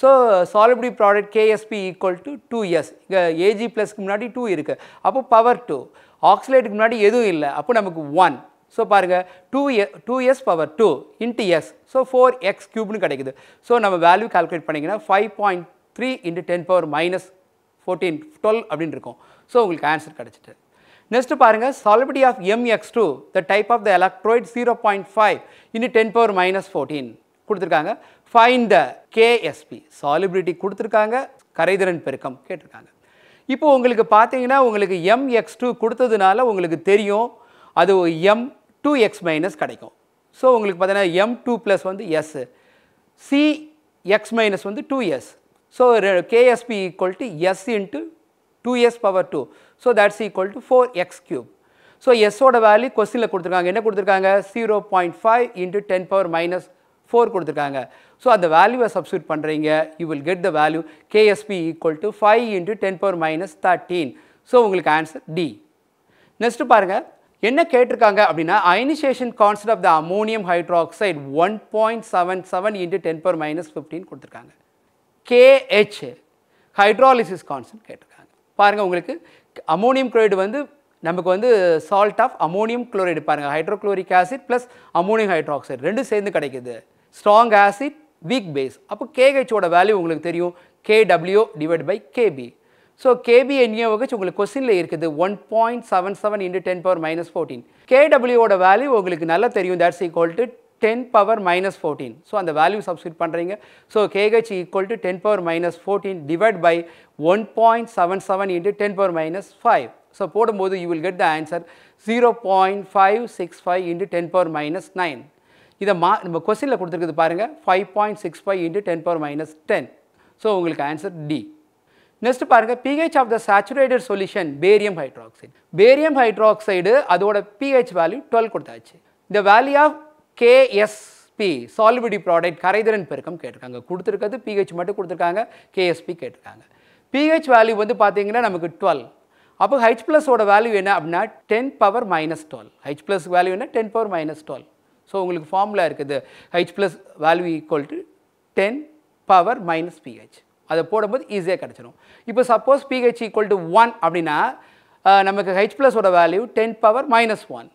so solubility product Ksp equal to two S இங்கே ஏஜி ப்ளஸ்க்கு முன்னாடி டூ இருக்குது அப்போ பவர் டூ ஆக்சிலேட்டுக்கு முன்னாடி எதுவும் இல்லை அப்போ நமக்கு ஒன் ஸோ பாருங்கள் two A two S power two into S so four X க்யூப்னு கிடைக்குது ஸோ நம்ம வேல்யூ கால்குலேட் பண்ணிங்கன்னா five point three into ten power minus fourteen twelve அப்படின்னு இருக்கும் ஸோ உங்களுக்கு ஆன்சர் கிடச்சிட்டு நெக்ஸ்ட் பாருங்கள் solubility of MX two the type of the electrolyte zero point five into ten power minus fourteen கொடுத்துருக்காங்க fine the KSP solubility கொடுத்துருக்காங்க கரைதிறன் பெருக்கம் கேட்டிருக்காங்க இப்போ உங்களுக்கு பார்த்தீங்கன்னா உங்களுக்கு எம் எக்ஸ் டூ கொடுத்ததுனால உங்களுக்கு தெரியும் அது எம் டூ எக்ஸ் மைனஸ் கிடைக்கும் ஸோ உங்களுக்கு பார்த்தீங்கன்னா எம் டூ ப்ளஸ் வந்து எஸ் சி எக்ஸ் மைனஸ் வந்து two S So, ksp equal to s into 2s power 2. So, that is equal to 4x cube. So, s ஓட value கொஸ்டினில் கொடுத்துருக்காங்க என்ன கொடுத்துருக்காங்க 0.5 into 10 power minus 4 கொடுத்துருக்காங்க. So, அந்த வேல்யூவை சப்ஸ்டியூட் பண்ணுறீங்க you will get the value ksp equal to 5 into 10 power minus 13. So, உங்களுக்கு ஆன்சர் D. நெக்ஸ்ட் பாருங்க என்ன கேட்டிருக்காங்க அப்படின்னா ionisation concept of the ammonium hydroxide one point seven seven into ten power minus fifteen கொடுத்துருக்காங்க KH hydrolysis constant கேட்டிருக்காங்க பாருங்கள் உங்களுக்கு ammonium chloride வந்து நமக்கு வந்து சால்ட் ஆஃப் அமோனியம் குளோரைடு பாருங்கள் hydrochloric acid plus ammonium hydroxide ரெண்டும் சேர்ந்து கிடைக்குது ஸ்ட்ராங் ஆசிட் வீக் பேஸ் அப்போ கேஹெச்சோட வேல்யூ உங்களுக்கு தெரியும் KW divide by KB so KB NAOH உங்களுக்கு கொஸ்டினில் இருக்குது one point seven seven into ten power minus fourteen கேடபிள்யூட வேல்யூ உங்களுக்கு நல்லா தெரியும் that's equal to ten power minus fourteen so அந்த வேல்யூ சப்ஸ்டியூட் பண்ணுறீங்க so KH equal to ten power minus fourteen divide by one point seven seven into ten power minus five so போடும்போது you will get the answer zero point five six five into ten power minus nine இதை மா நம்ம கொஸ்டினில் கொடுத்துருக்குது பாருங்கள் five point six five into ten power minus ten so உங்களுக்கு answer D next பாருங்கள் pH of the saturated solution barium hydroxide barium hydroxide அதோட pH value twelve கொடுத்தாச்சு இந்த value of KSP solubility product கரைதிறன் பெருக்கம் கேட்டிருக்காங்க கொடுத்துருக்கிறது பிஹெச் மட்டும் கொடுத்துருக்காங்க கேஎஸ்பி கேட்டிருக்காங்க பிஹெச் வேல்யூ வந்து பார்த்தீங்கன்னா நமக்கு டுவெல் அப்போ ஹெச் ப்ளஸோட வேல்யூ என்ன அப்படின்னா ten power minus twelve H plus value என்ன ten power minus twelve so உங்களுக்கு ஃபார்முலா இருக்குது H plus value equal to ten power minus pH அதை போடும்போது ஈஸியாக கிடச்சிடும் இப்போ suppose pH equal to one அப்படின்னா நமக்கு ஹெச் ப்ளஸோட value ten power minus one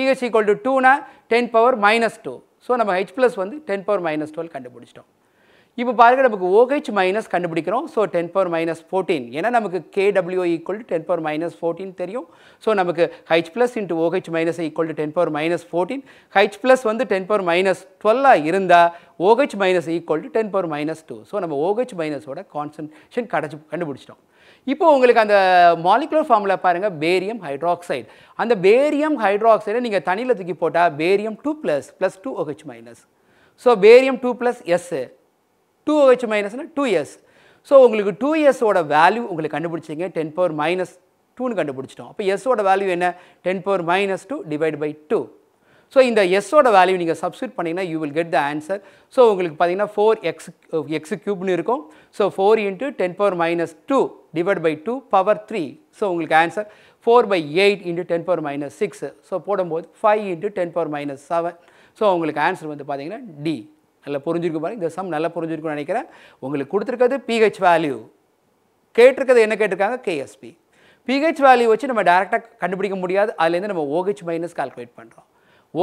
pH equal to டூனா ten power minus two so நம்ம ஹெச் ப்ளஸ் வந்து டென் பவர் மைனஸ் டுவெல் கண்டுபிடிச்சிட்டோம் இப்போ பாருங்கள் நமக்கு ஓஹெச் மைனஸ் கண்டுபிடிக்கிறோம் so ten power minus fourteen ஏன்னா நமக்கு KW equal to ten power minus fourteen தெரியும் ஸோ நமக்கு H plus into OH minus equal to ten power minus fourteen H plus வந்து டென் பவர் மைனஸ் டுவெல்லாக இருந்தால் OH minus equal to ten power minus two so நம்ம OH மைனஸோட concentration கடைச்சி கண்டுபிடிச்சிட்டோம் இப்போ உங்களுக்கு அந்த மாலிகுலர் ஃபார்மில் பாருங்கள் பேரியம் ஹைட்ராக்சைடு அந்த பேரியம் ஹைட்ராக்சைடை நீங்கள் தண்ணியில் தூக்கி போட்டால் barium two plus plus two OH minus so barium two plus S two OH மைனஸ்னால் டூ எஸ் ஸோ உங்களுக்கு டூ எஸ்ஸோட வேல்யூ உங்களுக்கு கண்டுபிடிச்சிங்க டென் பவர் மைனஸ் டூன்னு கண்டுபிடிச்சிட்டோம் அப்போ எஸ்ஸோட வேல்யூ என்ன ten power minus two divide by two so இந்த எஸ்ஸோட வேல்யூ நீங்கள் சப்ஸ்டியூட் பண்ணிங்கன்னா you will get the answer so உங்களுக்கு பார்த்தீங்கன்னா ஃபோர் எக்ஸ் எக்ஸ் க்யூப்னு இருக்கும் so four into ten power minus two divide by two power three so உங்களுக்கு answer four by eight into ten power minus six so போடும்போது five into ten power minus seven so உங்களுக்கு answer வந்து பார்த்தீங்கன்னா D நல்லா புரிஞ்சிருக்கும் பாருங்கள் இந்த some நல்லா புரிஞ்சிருக்கும்னு நினைக்கிறேன் உங்களுக்கு கொடுத்துருக்கிறது பிஹெச் வேல்யூ கேட்டிருக்கிறது என்ன கேட்டிருக்காங்க கேஎஸ்பி பிஹெச் வேல்யூ வச்சு நம்ம டேரெக்டாக கண்டுபிடிக்க முடியாது அதுலேருந்து நம்ம ஓஹெச் மைனஸ் கால்குலேட் பண்ணுறோம்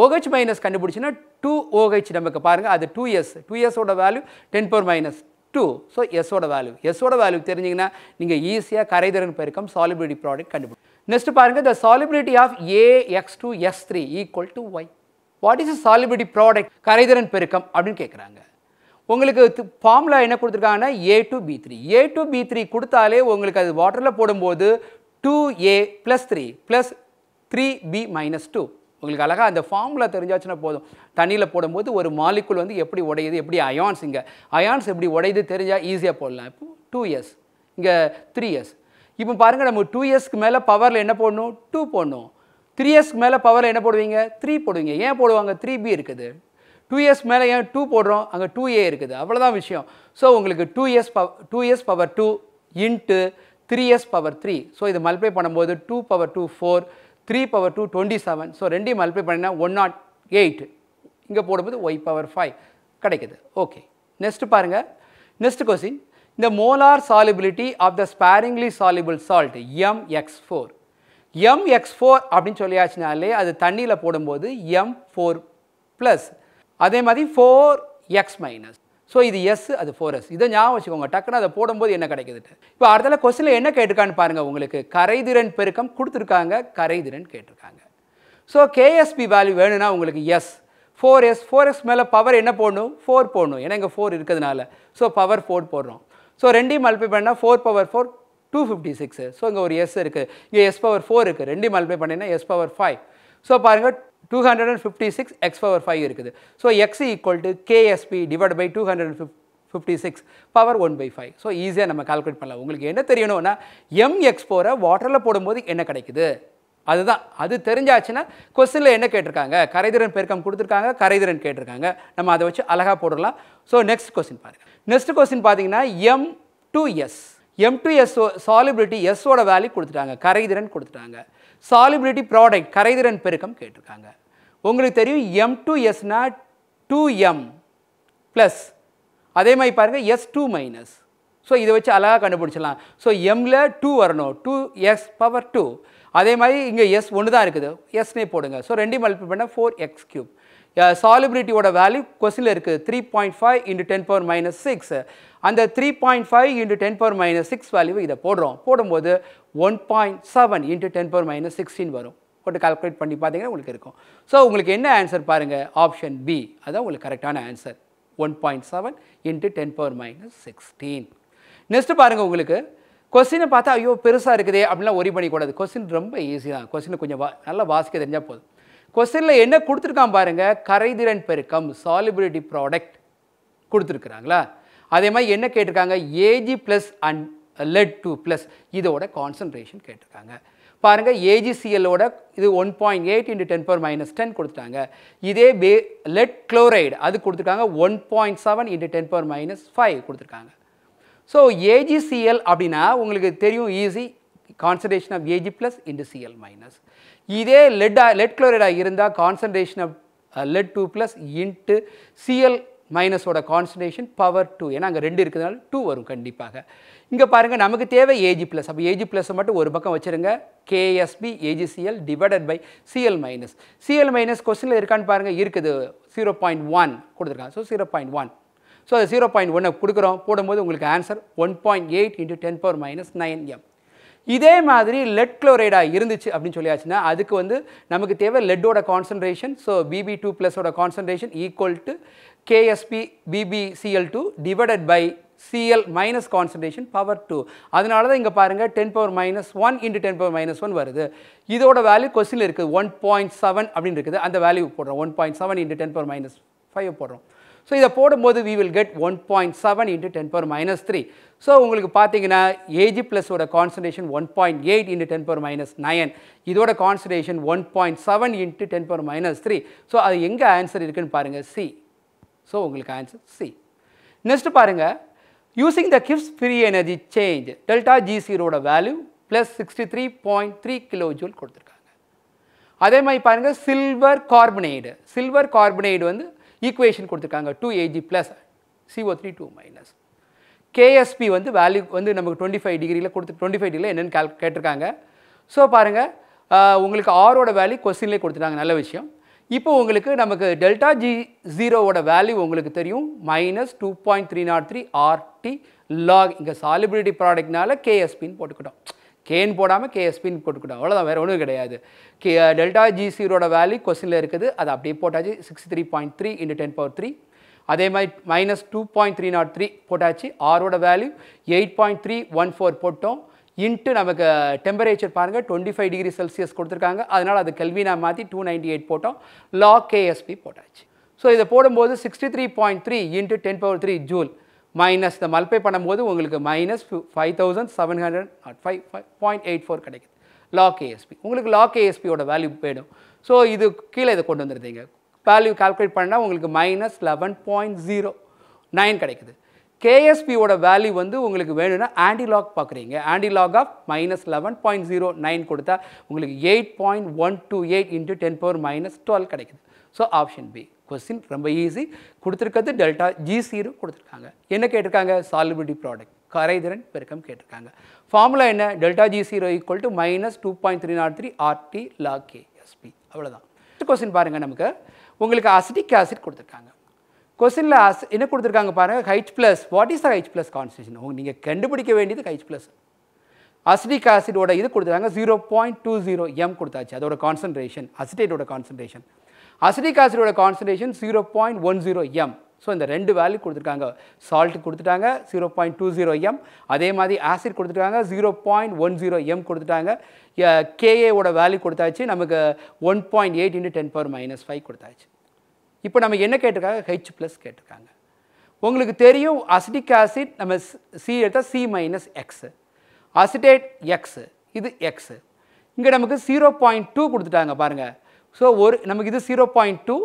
ஓஹெச் மைனஸ் கண்டுபிடிச்சின்னா டூ ஓஹெச் நமக்கு பாருங்கள் அது two S two value ten power minus two so எஸ்ஸோட வேல்யூ எஸ்ஸோட வேல்யூ தெரிஞ்சிங்கன்னா நீங்கள் ஈஸியாக கரைதிறன் பெருக்கம் சாலிபிலிட்டி ப்ராடக்ட் கண்டுபிடிக்கும் நெக்ஸ்ட் பாருங்கள் the solubility of A X two S three equal to Y what is solubility product கரைதிறன் பெருக்கம் அப்படின்னு கேட்குறாங்க உங்களுக்கு ஃபார்முலா என்ன கொடுத்துருக்காங்கன்னா A two B three A two B three கொடுத்தாலே உங்களுக்கு அது வாட்டரில் போடும்போது two A plus three plus three B minus two உங்களுக்கு அழகாக அந்த ஃபார்முலா தெரிஞ்சாச்சுன்னா போதும் தண்ணியில் போடும்போது ஒரு மாலிக்குள் வந்து எப்படி உடையுது எப்படி அயான்ஸ் இங்கே அயான்ஸ் எப்படி உடையுது தெரிஞ்சால் ஈஸியாக போடலாம் இப்போ டூ இயர்ஸ் இங்கே த்ரீ இயர்ஸ் இப்போ பாருங்கள் நம்ம டூ இயர்ஸ்க்கு மேலே பவரில் என்ன போடணும் டூ போடணும் த்ரீ இயர்ஸ்க்கு மேலே பவரில் என்ன போடுவீங்க த்ரீ போடுவீங்க ஏன் போடுவாங்க த்ரீ பி இருக்குது டூ இயர்ஸ் மேலே ஏன் டூ போடுறோம் அங்கே டூ ஏ இருக்குது அவ்வளோதான் விஷயம் ஸோ உங்களுக்கு two years power two years power two into three years power three so இது மல்டிப்ளை பண்ணும்போது two power two four three power two twenty seven so ரெண்டையும் மல்டிப்ளை பண்ணினா ஒன் நாட் எயிட் இங்கே போடும்போது ஒய் பவர் ஃபைவ் கிடைக்குது okay next பாருங்கள் next question இந்த molar solubility of the sparingly soluble salt M X four M X four அப்படின்னு சொல்லியாச்சுனாலே அது தண்ணியில் போடும்போது எம் ஃபோர் ப்ளஸ் அதே மாதிரி ஃபோர் எக்ஸ் மைனஸ் ஸோ இது எஸ் அது ஃபோர் எஸ் இதை ஞாபகம் வச்சுக்கோங்க டக்குன்னு அதை போடும்போது என்ன கிடைக்குதுட்டு இப்போ அடுத்தல கொஸ்டினில் என்ன கேட்டிருக்கான்னு பாருங்கள் உங்களுக்கு கரைதிறன் பெருக்கம் கொடுத்துருக்காங்க கரைதிறன் கேட்டிருக்காங்க ஸோ கேஎஸ்பி வேல்யூ வேணும்னா உங்களுக்கு S four S four S மேலே பவர் என்ன போடணும் ஃபோர் போடணும் ஏன்னா இங்கே ஃபோர் இருக்கிறதுனால ஸோ பவர் ஃபோர் போடுறோம் ஸோ ரெண்டையும் மல்டிப்ளை பண்ணால் four power four two fifty six so இங்கே ஒரு எஸ் இருக்குது இங்கே எஸ் பவர் ஃபோர் இருக்குது ரெண்டையும் மல்டிப்ளை பண்ணிங்கன்னா எஸ் பவர் ஃபைவ் ஸோ பாருங்கள் two hundred and fifty six X power five இருக்குது so X equal to KSP divide by two hundred and fifty fifty six power one by five so ஈஸியாக நம்ம calculate பண்ணலாம் உங்களுக்கு என்ன தெரியணும்னா M X போரை வாட்டரில் போடும்போது என்ன கிடைக்குது அதுதான் அது தெரிஞ்சாச்சுன்னா கொஸ்டினில் என்ன கேட்டிருக்காங்க கரைதிறன் பெருக்கம் கொடுத்துருக்காங்க கரைதிறன் கேட்டிருக்காங்க நம்ம அதை வச்சு அழகாக போடலாம் ஸோ நெக்ஸ்ட் கொஸ்டின் பாருங்கள் நெக்ஸ்ட் கொஸ்டின் பார்த்தீங்கன்னா M two S M two S solubility எஸ்ஸோட வேல்யூ கொடுத்துட்டாங்க கரைதிறன் கொடுத்துட்டாங்க சாலிபிலிட்டி ப்ராடக்ட் கரைதிறன் பெருக்கம் கேட்டிருக்காங்க உங்களுக்கு தெரியும் எம் டூ எஸ்னா டூ எம் ப்ளஸ் அதே மாதிரி பாருங்கள் எஸ் டூ மைனஸ் ஸோ இதை வச்சு அழகாக கண்டுபிடிச்சிடலாம் ஸோ எம்மில் டூ வரணும் டூ எஸ் பவர் டூ அதே மாதிரி இங்கே எஸ் ஒன்று தான் இருக்குது எஸ்னே போடுங்க ஸோ ரெண்டு மல்டிபிள் பண்ணால் ஃபோர் எக்ஸ் க்யூப் சாலிபிலிட்டியோட வேல்யூ கொஸ்டினில் இருக்குது three point five into ten power minus six அந்த three point five into ten power minus six value இதை போடுறோம் போடும்போது one point seven into ten power minus sixteen வரும் போட்டு கால்குலேட் பண்ணி பார்த்தீங்கன்னா உங்களுக்கு இருக்கும் ஸோ உங்களுக்கு என்ன ஆன்சர் பாருங்கள் ஆப்ஷன் பி அதான் உங்களுக்கு கரெக்டான answer one point seven into ten power minus sixteen next பாருங்கள் உங்களுக்கு கொஸ்டினை பார்த்தா ஐயோ பெருசாக இருக்குதே அப்படிலாம் ஒரி பண்ணிக்கூடாது கொஸ்டின் ரொம்ப ஈஸி தான் கொஸ்டினை கொஞ்சம் வா நல்லா வாசிக்க தெரிஞ்சால் போதும் கொஸ்டினில் என்ன கொடுத்துருக்கான் பாருங்கள் கரைதிறன் பெருக்கம் சாலிபிலிட்டி ப்ராடக்ட் கொடுத்துருக்குறாங்களா அதே மாதிரி என்ன கேட்டிருக்காங்க AG plus and lead two plus இதோட கான்சன்ட்ரேஷன் கேட்டிருக்காங்க பாருங்கள் ஏஜிசிஎல்லோட இது one point eight into ten power minus ten கொடுத்துட்டாங்க இதே பே லெட் குளோரைடு அது கொடுத்துருக்காங்க one point seven into ten power minus five கொடுத்துருக்காங்க ஸோ ஏஜிசிஎல் அப்படின்னா உங்களுக்கு தெரியும் easy concentration of AG plus into CL minus இதே லெட்டாக லெட் குளோரைடாக இருந்தால் concentration of lead two plus into CL மைனஸோட கான்சன்ட்ரேஷன் பவர் டூ ஏன்னா அங்கே ரெண்டு இருக்கிறதுனால டூ வரும் கண்டிப்பாக இங்கே பாருங்கள் நமக்கு தேவை ஏஜி ப்ளஸ் அப்போ ஏஜி ப்ளஸ் மட்டும் ஒரு பக்கம் வச்சுருங்க KSP AGCL divided by CL minus CL minus கொஸ்டினில் இருக்கான்னு பாருங்கள் இருக்குது ஜீரோ பாயிண்ட் ஒன் கொடுத்துருக்காங்க so zero point one so அது ஜீரோ பாயிண்ட் ஒன்னை கொடுக்குறோம் போடும்போது உங்களுக்கு answer one point eight into ten power minus nine M இதே மாதிரி லெட் குளோரைடாக இருந்துச்சு அப்படின்னு சொல்லியாச்சுன்னா அதுக்கு வந்து நமக்கு தேவை லெட்டோட கான்சன்ட்ரேஷன் ஸோ பிபி டூ ப்ளஸோட concentration equal to KSP BBCl2 divided by Cl minus concentration power 2 அதனால தான் இங்கே பாருங்க ten power minus one into ten power minus 1 வருது இதோட வேல்யூ கொஸ்டினில் இருக்குது ஒன் அப்படின் செவன் அப்படின்னு இருக்குது அந்த வேல்யூ போடுறோம் one into seven power ten 5 minus five போடுறோம் ஸோ இதை போடும்போது we will get one point seven into ten power minus three so உங்களுக்கு பார்த்தீங்கன்னா ஏஜி ப்ளஸோட plus one concentration eight into ten power minus nine இதோட concentration one point seven into ten power minus so அது எங்கே ஆன்சர் இருக்குன்னு பாருங்கள் C so உங்களுக்கு ஆன்சர் சி நெக்ஸ்ட் பாருங்கள் using the Gibbs free energy change delta G value plus sixty three point three kilo joule கொடுத்துருக்காங்க அதே மாதிரி பாருங்கள் சில்வர் கார்பனேடு சில்வர் கார்பனேடு வந்து ஈக்குவேஷன் கொடுத்துருக்காங்க two AG plus CO three two minus KSP வந்து value வந்து நமக்கு டுவெண்ட்டி ஃபைவ் டிகிரியில் கொடுத்து டுவெண்ட்டி ஃபைவ் டிகிரியில் என்னென்னு கேல் கேட்டிருக்காங்க ஸோ பாருங்கள் உங்களுக்கு ஆரோட வேல்யூ கொஸ்டின்லேயே கொடுத்துட்டாங்க நல்ல விஷயம் இப்போ உங்களுக்கு நமக்கு டெல்டா ஜி ஜீரோவோட வேல்யூ உங்களுக்கு தெரியும் minus two point three nought three RT log இங்கே சாலிபிலிட்டி ப்ராடக்ட்னால கேஎஸ்பின்னு போட்டுக்கிட்டோம் கேன் போடாமல் கேஎஸ்பின்னு போட்டுக்கிட்டோம் அவ்வளோதான் வேறு ஒன்றும் கிடையாது கே டெல்டா ஜி ஜீரோட வேல்யூ கொஸ்டினில் இருக்குது அதை அப்படியே போட்டாச்சு sixty three point three into ten power three அதே மாதிரி minus two point three nought three போட்டாச்சு ஆரோட value eight point three one four போட்டோம் இன்ட்டு நமக்கு டெம்பரேச்சர் பாருங்கள் டுவெண்ட்டி ஃபைவ் டிகிரி செல்சியஸ் கொடுத்துருக்காங்க அதனால் அது நான் மாற்றி டூ நைன்டி எயிட் போட்டோம் லா கேஎஸ்பி போட்டாச்சு ஸோ இதை போடும்போது sixty three point three into ten power three joule minus இந்த மல்பை பண்ணும்போது உங்களுக்கு minus five thousand seven hundred five five point eight four கிடைக்குது லா கேஎஸ்பி உங்களுக்கு லா கேஎஸ்பியோட வேல்யூ போயிடும் ஸோ இது கீழே இதை கொண்டு வந்துருந்தீங்க வேல்யூ கால்குலேட் பண்ணால் உங்களுக்கு minus eleven point zero nine கிடைக்குது கேஎஸ்பியோட வேல்யூ வந்து உங்களுக்கு வேணும்னா ஆண்டிலாக் பார்க்குறீங்க antilog of minus eleven point zero nine கொடுத்தா உங்களுக்கு eight point one two eight into ten power minus twelve கிடைக்குது ஸோ ஆப்ஷன் பி கொஸ்டின் ரொம்ப ஈஸி கொடுத்துருக்கிறது டெல்டா ஜி கொடுத்துருக்காங்க என்ன கேட்டிருக்காங்க சாலிபிலிட்டி ப்ராடக்ட் கரைதிறன் பெருக்கம் கேட்டிருக்காங்க ஃபார்முலா என்ன delta G zero equal to minus two point three nought three RT log Ksp அவ்வளோதான் கொஸ்டின் பாருங்கள் நமக்கு உங்களுக்கு அசிடிக் ஆசிட் கொடுத்துருக்காங்க கொஸ்டினில் அஸ் என்ன கொடுத்துருக்காங்க பாருங்கள் H plus what is the H plus concentration உங்க நீங்கள் கண்டுபிடிக்க வேண்டியது ஹைச் ப்ளஸ் அசிடிக் ஆசிடோட இது கொடுத்துருக்காங்க zero point two zero M கொடுத்தாச்சு அதோட கான்சன்ட்ரேஷன் அசிடேட்டோட கான்சன்ட்ரேஷன் அசிடிக் ஆசிடோட concentration zero point one zero M so இந்த ரெண்டு வேல்யூ கொடுத்துருக்காங்க சால்ட் கொடுத்துட்டாங்க zero point two zero M அதே மாதிரி ஆசிட் கொடுத்துட்டாங்க zero point one zero M கொடுத்துட்டாங்க கேஏவோட வேல்யூ கொடுத்தாச்சு நமக்கு one point eight into ten power minus five கொடுத்தாச்சு இப்போ நம்ம என்ன கேட்டிருக்காங்க ஹெச் ப்ளஸ் கேட்டிருக்காங்க உங்களுக்கு தெரியும் அசிட்டிக் ஆசிட் நம்ம சி எடுத்தால் C minus x acetate x இது எக்ஸு இங்கே நமக்கு ஜீரோ பாயிண்ட் டூ கொடுத்துட்டாங்க பாருங்கள் ஸோ ஒரு நமக்கு இது ஜீரோ பாயிண்ட் டூ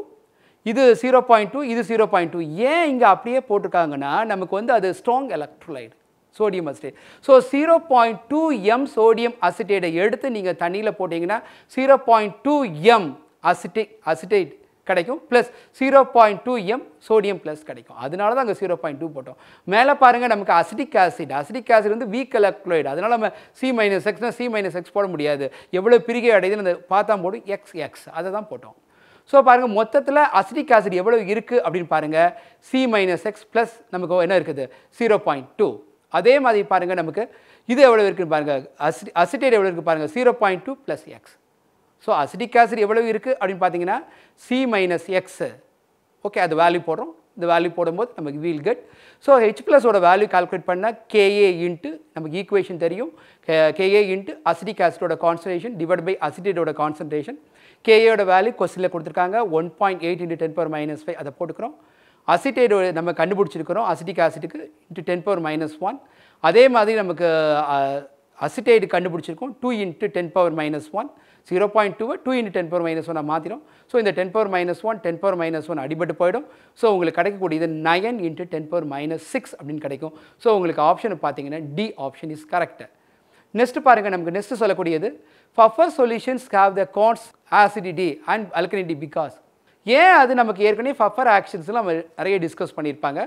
இது ஜீரோ பாயிண்ட் டூ இது ஜீரோ பாயிண்ட் டூ ஏன் இங்கே அப்படியே போட்டிருக்காங்கன்னா நமக்கு வந்து அது strong electrolyte sodium acetate so zero point two M sodium அசிட்டேட்டை எடுத்து நீங்கள் தண்ணியில் போட்டிங்கன்னா zero point two M acetate acetate கிடைக்கும் plus zero point two M sodium plus கிடைக்கும் அதனால தான் அங்கே ஜீரோ பாயிண்ட் டூ போட்டோம் மேலே பாருங்கள் நமக்கு அசிடிக் ஆசிட் அசிடிக் ஆசிட் வந்து வீக் எலக்ட்ரோய்டு அதனால் நம்ம சி மைனஸ் எக்ஸ்னால் சி மைனஸ் எக்ஸ் போட முடியாது எவ்வளோ பிரிகை அடையுதுன்னு அந்த பார்த்தா போடும் எக்ஸ் எக்ஸ் அதை தான் போட்டோம் ஸோ பாருங்கள் மொத்தத்தில் அசிடிக் ஆசிட் எவ்வளோ இருக்குது அப்படின்னு பாருங்கள் சி மைனஸ் எக்ஸ் ப்ளஸ் நமக்கு என்ன இருக்குது ஜீரோ பாயிண்ட் டூ அதே மாதிரி பாருங்கள் நமக்கு இது எவ்வளோ இருக்குன்னு பாருங்கள் அசிட் அசிட்டேட் எவ்வளோ இருக்குது பாருங்கள் zero point two plus x so acetic acid எவ்வளவு இருக்குது அப்படின்னு பார்த்தீங்கன்னா சி மைனஸ் எக்ஸ் ஓகே அது வேல்யூ போடுறோம் இந்த வேல்யூ போடும்போது நமக்கு வீல் கெட் ஸோ ஹெச் ப்ளஸோட வேல்யூ கால்குலேட் பண்ணால் கேஏ இன்ட்டு நமக்கு ஈக்குவேஷன் தெரியும் கேஏ இன்ட்டு அசிடிக் ஆசிடோட கான்சன்ட்ரேஷன் டிவைட் பை அசிடிடோட கான்சன்ட்ரேஷன் கேஏயோட வேல்யூ கொஸ்டினில் கொடுத்துருக்காங்க one point eight into ten power minus five அதை போட்டுக்கிறோம் அசிட்டேடு நம்ம கண்டுபிடிச்சிருக்கிறோம் அசிட்டிக் ஆசிட்டுக்கு into ten power minus one அதே மாதிரி நமக்கு அசிட்டேடு கண்டுபிடிச்சிருக்கோம் two into ten power minus one zero point டூவை two into ten power minus ஒன்னாக மாற்றிடும் ஸோ இந்த ten power minus one ten power minus one அடிபட்டு போயிடும் ஸோ உங்களுக்கு கிடைக்கக்கூடியது nine into ten power minus six அப்படின்னு கிடைக்கும் ஸோ உங்களுக்கு ஆப்ஷன் பார்த்தீங்கன்னா D option is correct next பாருங்கள் நமக்கு நெக்ஸ்ட் சொல்லக்கூடியது buffer solutions have the cons acidity and alkalinity because ஏன் அது நமக்கு ஏற்கனவே ஃபஃபர் ஆக்ஷன்ஸில் நம்ம நிறைய டிஸ்கஸ் பண்ணியிருப்பாங்க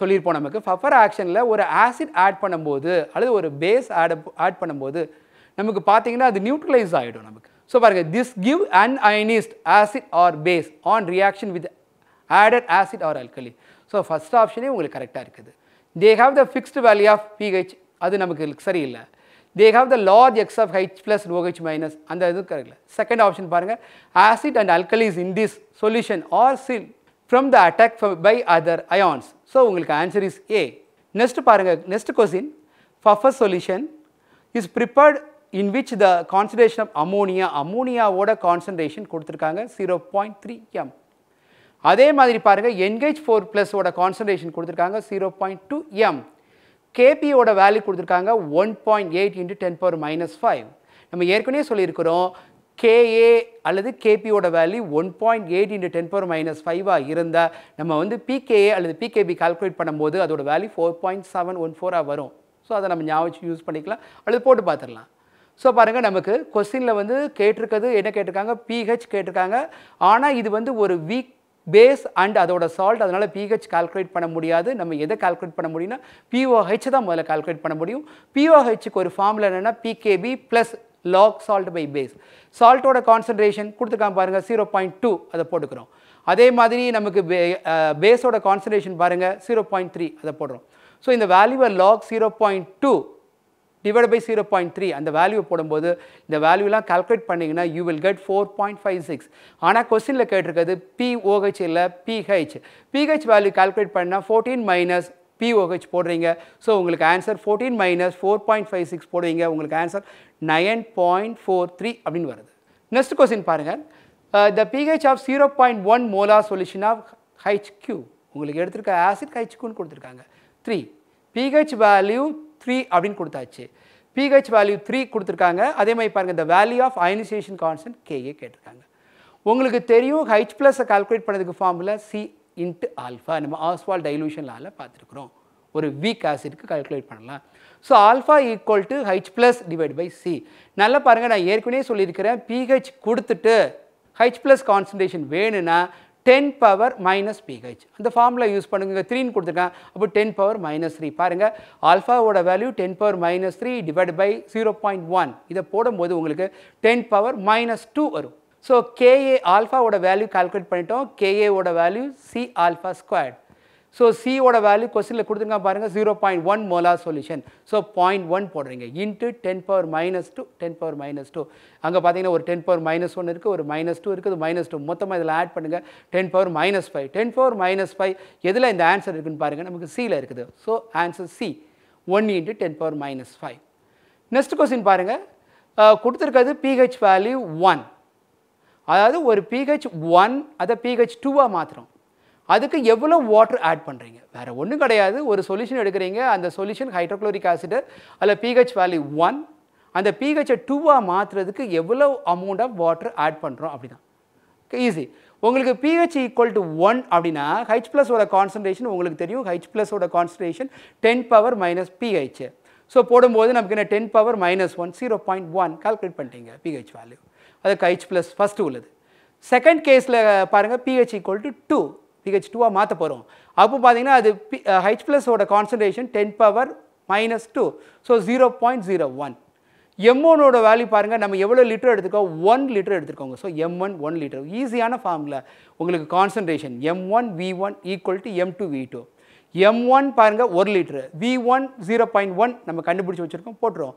சொல்லியிருப்போம் நமக்கு ஃபஃபர் ஆக்ஷனில் ஒரு ஆசிட் ஆட் பண்ணும்போது அல்லது ஒரு பேஸ் ஆட் ஆட் பண்ணும்போது நமக்கு பார்த்தீங்கன்னா அது நியூட்ரலைஸ் ஆகிடும் நமக்கு ஸோ பாருங்கள் this give unionised acid or base on reaction with added acid or alkali so first ஆப்ஷனே உங்களுக்கு கரெக்டாக இருக்குது they have the fixed value of pH அது நமக்கு சரியில்லை they have the large excess of H plus OH minus அந்த இது கரெக்டில் செகண்ட் ஆப்ஷன் பாருங்கள் acid and alkalis in this solution are shield from the attack by other ions so உங்களுக்கு answer is A next பாருங்கள் next question buffers solution is prepared in which the concentration of ammonia, ammonia ஓட concentration கொடுத்திருக்காங்க 0.3 m. அதே மாதிரி பாருங்க NH4 plus ஓட concentration கொடுத்திருக்காங்க 0.2 m. Kp ஓட வேல்யூ கொடுத்திருக்காங்க 1.8 into 10 power minus 5. நம்ம ஏற்கனவே சொல்லியிருக்கிறோம் கேஏ அல்லது கேபியோட value one 1.8 eight 10 ten power minus ஃபைவாக இருந்தால் நம்ம வந்து பிகேஏ அல்லது பிகேபி கால்குலேட் பண்ணும்போது அதோட value four point seven one ஃபோராக வரும் ஸோ அதை நம்ம ஞாபகம் யூஸ் பண்ணிக்கலாம் அல்லது போட்டு பார்த்துடலாம் ஸோ பாருங்கள் நமக்கு கொஸ்டினில் வந்து கேட்டிருக்கிறது என்ன கேட்டிருக்காங்க பிஹெச் கேட்டிருக்காங்க ஆனால் இது வந்து ஒரு வீக் பேஸ் அண்ட் அதோட சால்ட் அதனால் பிஹெச் கால்குலேட் பண்ண முடியாது நம்ம எதை கால்குலேட் பண்ண முடியும்னா பிஓஹெச் தான் முதல்ல கால்குலேட் பண்ண முடியும் பிஓஹெச்சுக்கு ஒரு ஃபார்மில் என்னென்னா pKb plus log salt by base சால்ட்டோட கான்சன்ட்ரேஷன் கொடுத்துருக்காங்க பாருங்கள் ஜீரோ பாயிண்ட் டூ அதை போட்டுக்கிறோம் அதே மாதிரி நமக்கு பே பேஸோட கான்சன்ட்ரேஷன் பாருங்கள் ஜீரோ பாயிண்ட் த்ரீ அதை போடுறோம் ஸோ இந்த வேல்யூவர் log zero point two divide by zero point three அந்த வேல்யூ போடும்போது இந்த வேல்யூலாம் கால்குலேட் பண்ணிங்கன்னா you will get four point five six ஆனால் கொஸ்டினில் கேட்டிருக்கிறது பிஓஹெச் இல்லை பிஹெச் பிஹெச் வேல்யூ கால்குலேட் பண்ணால் ஃபோர்டீன் மைனஸ் பிஓஹெச் போடுறீங்க ஸோ உங்களுக்கு answer fourteen minus four point five six போடுவீங்க உங்களுக்கு answer nine point four three அப்படின்னு வருது நெக்ஸ்ட் கொஸ்டின் பாருங்கள் the pH of zero point one molar solution of HQ உங்களுக்கு எடுத்திருக்க ஆசிட் ஹெச்கியூன்னு கொடுத்துருக்காங்க த்ரீ பிஹெச் வேல்யூ த்ரீ அப்படின்னு கொடுத்தாச்சு பிஹெச் வேல்யூ த்ரீ கொடுத்துருக்காங்க அதே மாதிரி பாருங்கள் இந்த value of ionisation constant Ka கேட்டிருக்காங்க உங்களுக்கு தெரியும் ஹைச் ப்ளஸை கால்குலேட் பண்ணதுக்கு ஃபார்முலா சி இன்ட்டு ஆல்ஃபா நம்ம ஆஸ்வால் டைலூஷன்லால் பார்த்துருக்குறோம் ஒரு வீக் ஆசிட்க்கு கால்குலேட் பண்ணலாம் so alpha equal to H plus divide by C நல்லா பாருங்கள் நான் ஏற்கனவே சொல்லியிருக்கிறேன் பிஹெச் கொடுத்துட்டு ஹைச் ப்ளஸ் கான்சன்ட்ரேஷன் வேணும்னா டென் பவர் மைனஸ் பிஹெச் அந்த ஃபார்மில் யூஸ் பண்ணுங்க த்ரீன்னு கொடுத்துருக்கேன் அப்போ டென் பவர் மைனஸ் த்ரீ பாருங்கள் ஆல்ஃபாவோட value ten power minus three divide by zero point one இதை போடும்போது உங்களுக்கு டென் பவர் மைனஸ் டூ வரும் ஸோ கேஏ ஆல்ஃபாவோட வேல்யூ கால்குலேட் பண்ணிட்டோம் கேஏவோட value C alpha squared so சியோட வேல்யூ கொஸ்டினில் கொடுத்துருக்காங்க பாருங்கள் zero point one molar solution so point one போடுறீங்க into ten power minus two ten power minus two அங்கே பார்த்தீங்கன்னா ஒரு டென் பவர் மைனஸ் ஒன் இருக்குது ஒரு மைனஸ் டூ இருக்குது மைனஸ் டூ மொத்தமாக இதில் ஆட் பண்ணுங்கள் ten power minus five ten power minus five எதில் இந்த ஆன்சர் இருக்குன்னு பாருங்கள் நமக்கு சியில் இருக்குது so answer C one into ten power minus five next question பாருங்கள் கொடுத்துருக்கிறது பிஹெச் வேல்யூ ஒன் அதாவது ஒரு பிஹெச் ஒன் அதை பிஹெச் டூவாக மாற்றுறோம் அதுக்கு எவ்வளோ வாட்டர் ஆட் பண்ணுறீங்க வேறு ஒன்றும் கிடையாது ஒரு சொல்யூஷன் எடுக்கிறீங்க அந்த சொல்யூஷன் ஹைட்ரோக்ளோரிக் ஆசிட் அதில் பிஹெச் வேல்யூ ஒன் அந்த பிஹெச்சை டூவாக மாற்றுறதுக்கு எவ்வளோ அமௌண்ட் ஆஃப் வாட்டர் ஆட் பண்ணுறோம் அப்படி தான் ஈஸி உங்களுக்கு பிஹெச் ஈக்குவல் டு ஒன் அப்படின்னா ஹெச் ப்ளஸோட கான்சன்ட்ரேஷன் உங்களுக்கு தெரியும் ஹெச் ப்ளஸோட concentration ten power minus pH so போடும்போது நமக்கு என்ன ten power minus one zero point one calculate பண்ணிட்டீங்க பிஹெச் வேல்யூ அதுக்கு ஹெச் ப்ளஸ் ஃபஸ்ட்டு உள்ளது செகண்ட் கேஸில் பாருங்கள் pH equal to two pH டூவாக மாற்ற போகிறோம் அப்போ பார்த்தீங்கன்னா அது பி ஹெச் ப்ளஸோட concentration ten power minus two so zero point zero one எம்ஒனோட வேல்யூ பாருங்கள் நம்ம எவ்வளோ லிட்டர் எடுத்துக்கோ ஒன் லிட்டர் எடுத்துக்கோங்க so M one one litre ஈஸியான ஃபார்மில் உங்களுக்கு concentration M one V one equal to M two V two M one பாருங்கள் ஒரு litre V one zero point one நம்ம கண்டுபிடிச்சி வச்சுருக்கோம் போட்டுருவோம்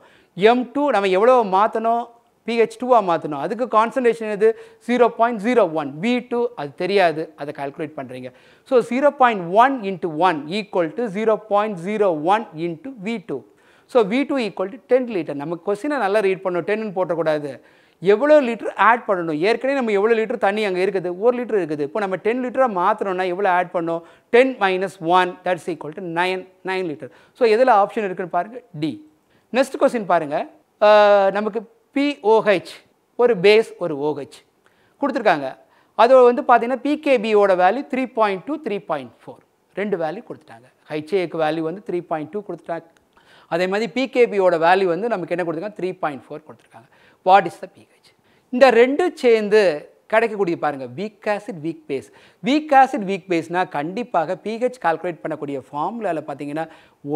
எம் டூ நம்ம எவ்வளோ மாற்றணும் பிஹெச் டூவாக மாற்றணும் அதுக்கு கான்சன்ட்ரேஷன் எது zero point zero one V two அது தெரியாது அதை கால்குலேட் பண்ணுறீங்க so zero point one into one equal to zero point zero one into V two so V two equal to ten litre நம்ம கொஸ்டினை நல்லா ரீட் பண்ணணும் டென்னுன்னு போட்டக்கூடாது எவ்வளோ லிட்டர் ஆட் பண்ணணும் ஏற்கனவே நம்ம எவ்வளோ லிட்டர் தண்ணி அங்கே இருக்குது ஒரு லிட்டர் இருக்குது இப்போ நம்ம டென் லிட்டராக மாற்றணும்னா எவ்வளோ ஆட் பண்ணோம் ten minus one that's equal to nine nine litre so எதில் ஆப்ஷன் இருக்குன்னு பாருங்கள் டி நெக்ஸ்ட் கொஸ்டின் பாருங்கள் நமக்கு பிஓஹெச் ஒரு பேஸ் ஒரு ஓஹெச் கொடுத்துருக்காங்க அது வந்து பார்த்திங்கன்னா பிகேபியோட value three point two three point four ரெண்டு வேல்யூ கொடுத்துட்டாங்க ஹைச்ஏக்கு வேல்யூ வந்து த்ரீ பாயிண்ட் டூ கொடுத்துட்டாங்க அதே மாதிரி பிகேபியோட வேல்யூ வந்து நமக்கு என்ன கொடுத்துருக்காங்க த்ரீ பாயிண்ட் ஃபோர் கொடுத்துருக்காங்க வாட் இஸ் த பிஹெச் இந்த ரெண்டும் சேர்ந்து கிடைக்கக்கூடிய பாருங்கள் weak acid weak base weak acid weak பேஸ்னால் கண்டிப்பாக பிஹெச் கால்குலேட் பண்ணக்கூடிய ஃபார்முலாவில் பார்த்தீங்கன்னா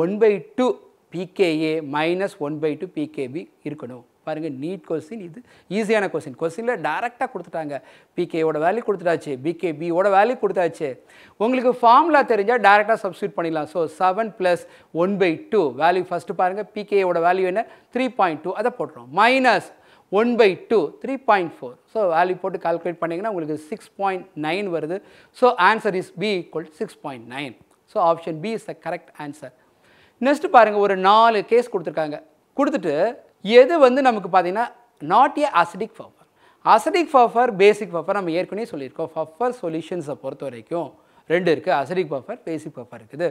one by two pKa minus one by two pKb இருக்கணும் பாருங்கள் நீட் கொஸ்டின் இது ஈஸியான கொஸ்டின் கொஸ்டினில் டேரெக்டாக கொடுத்துட்டாங்க பிகேயோட வேல்யூ கொடுத்துட்டாச்சு பிகே பியோட வேல்யூ கொடுத்தாச்சு உங்களுக்கு ஃபார்முலா தெரிஞ்சால் டேரெக்டாக சப்ஸ்டியூட் பண்ணிடலாம் so seven plus one by two value first பாருங்கள் பிகேயோட வேல்யூ என்ன த்ரீ பாயிண்ட் டூ அதை போட்டுரும் minus one by two three point four so value போட்டு கால்குலேட் பண்ணிங்கன்னா உங்களுக்கு சிக்ஸ் பாயிண்ட் நைன் வருது so answer is B equal six point nine so option B is the correct answer next பாருங்கள் ஒரு நாலு case கொடுத்துருக்காங்க கொடுத்துட்டு எது வந்து நமக்கு பார்த்திங்கன்னா not a acidic buffer acidic buffer basic buffer நம்ம ஏற்கனவே சொல்லியிருக்கோம் ஃபஃபர் சொல்யூஷன்ஸை பொறுத்த வரைக்கும் ரெண்டு இருக்குது அசிடிக் ஃபஃபர் பேசிக் ஃபஃபர் இருக்குது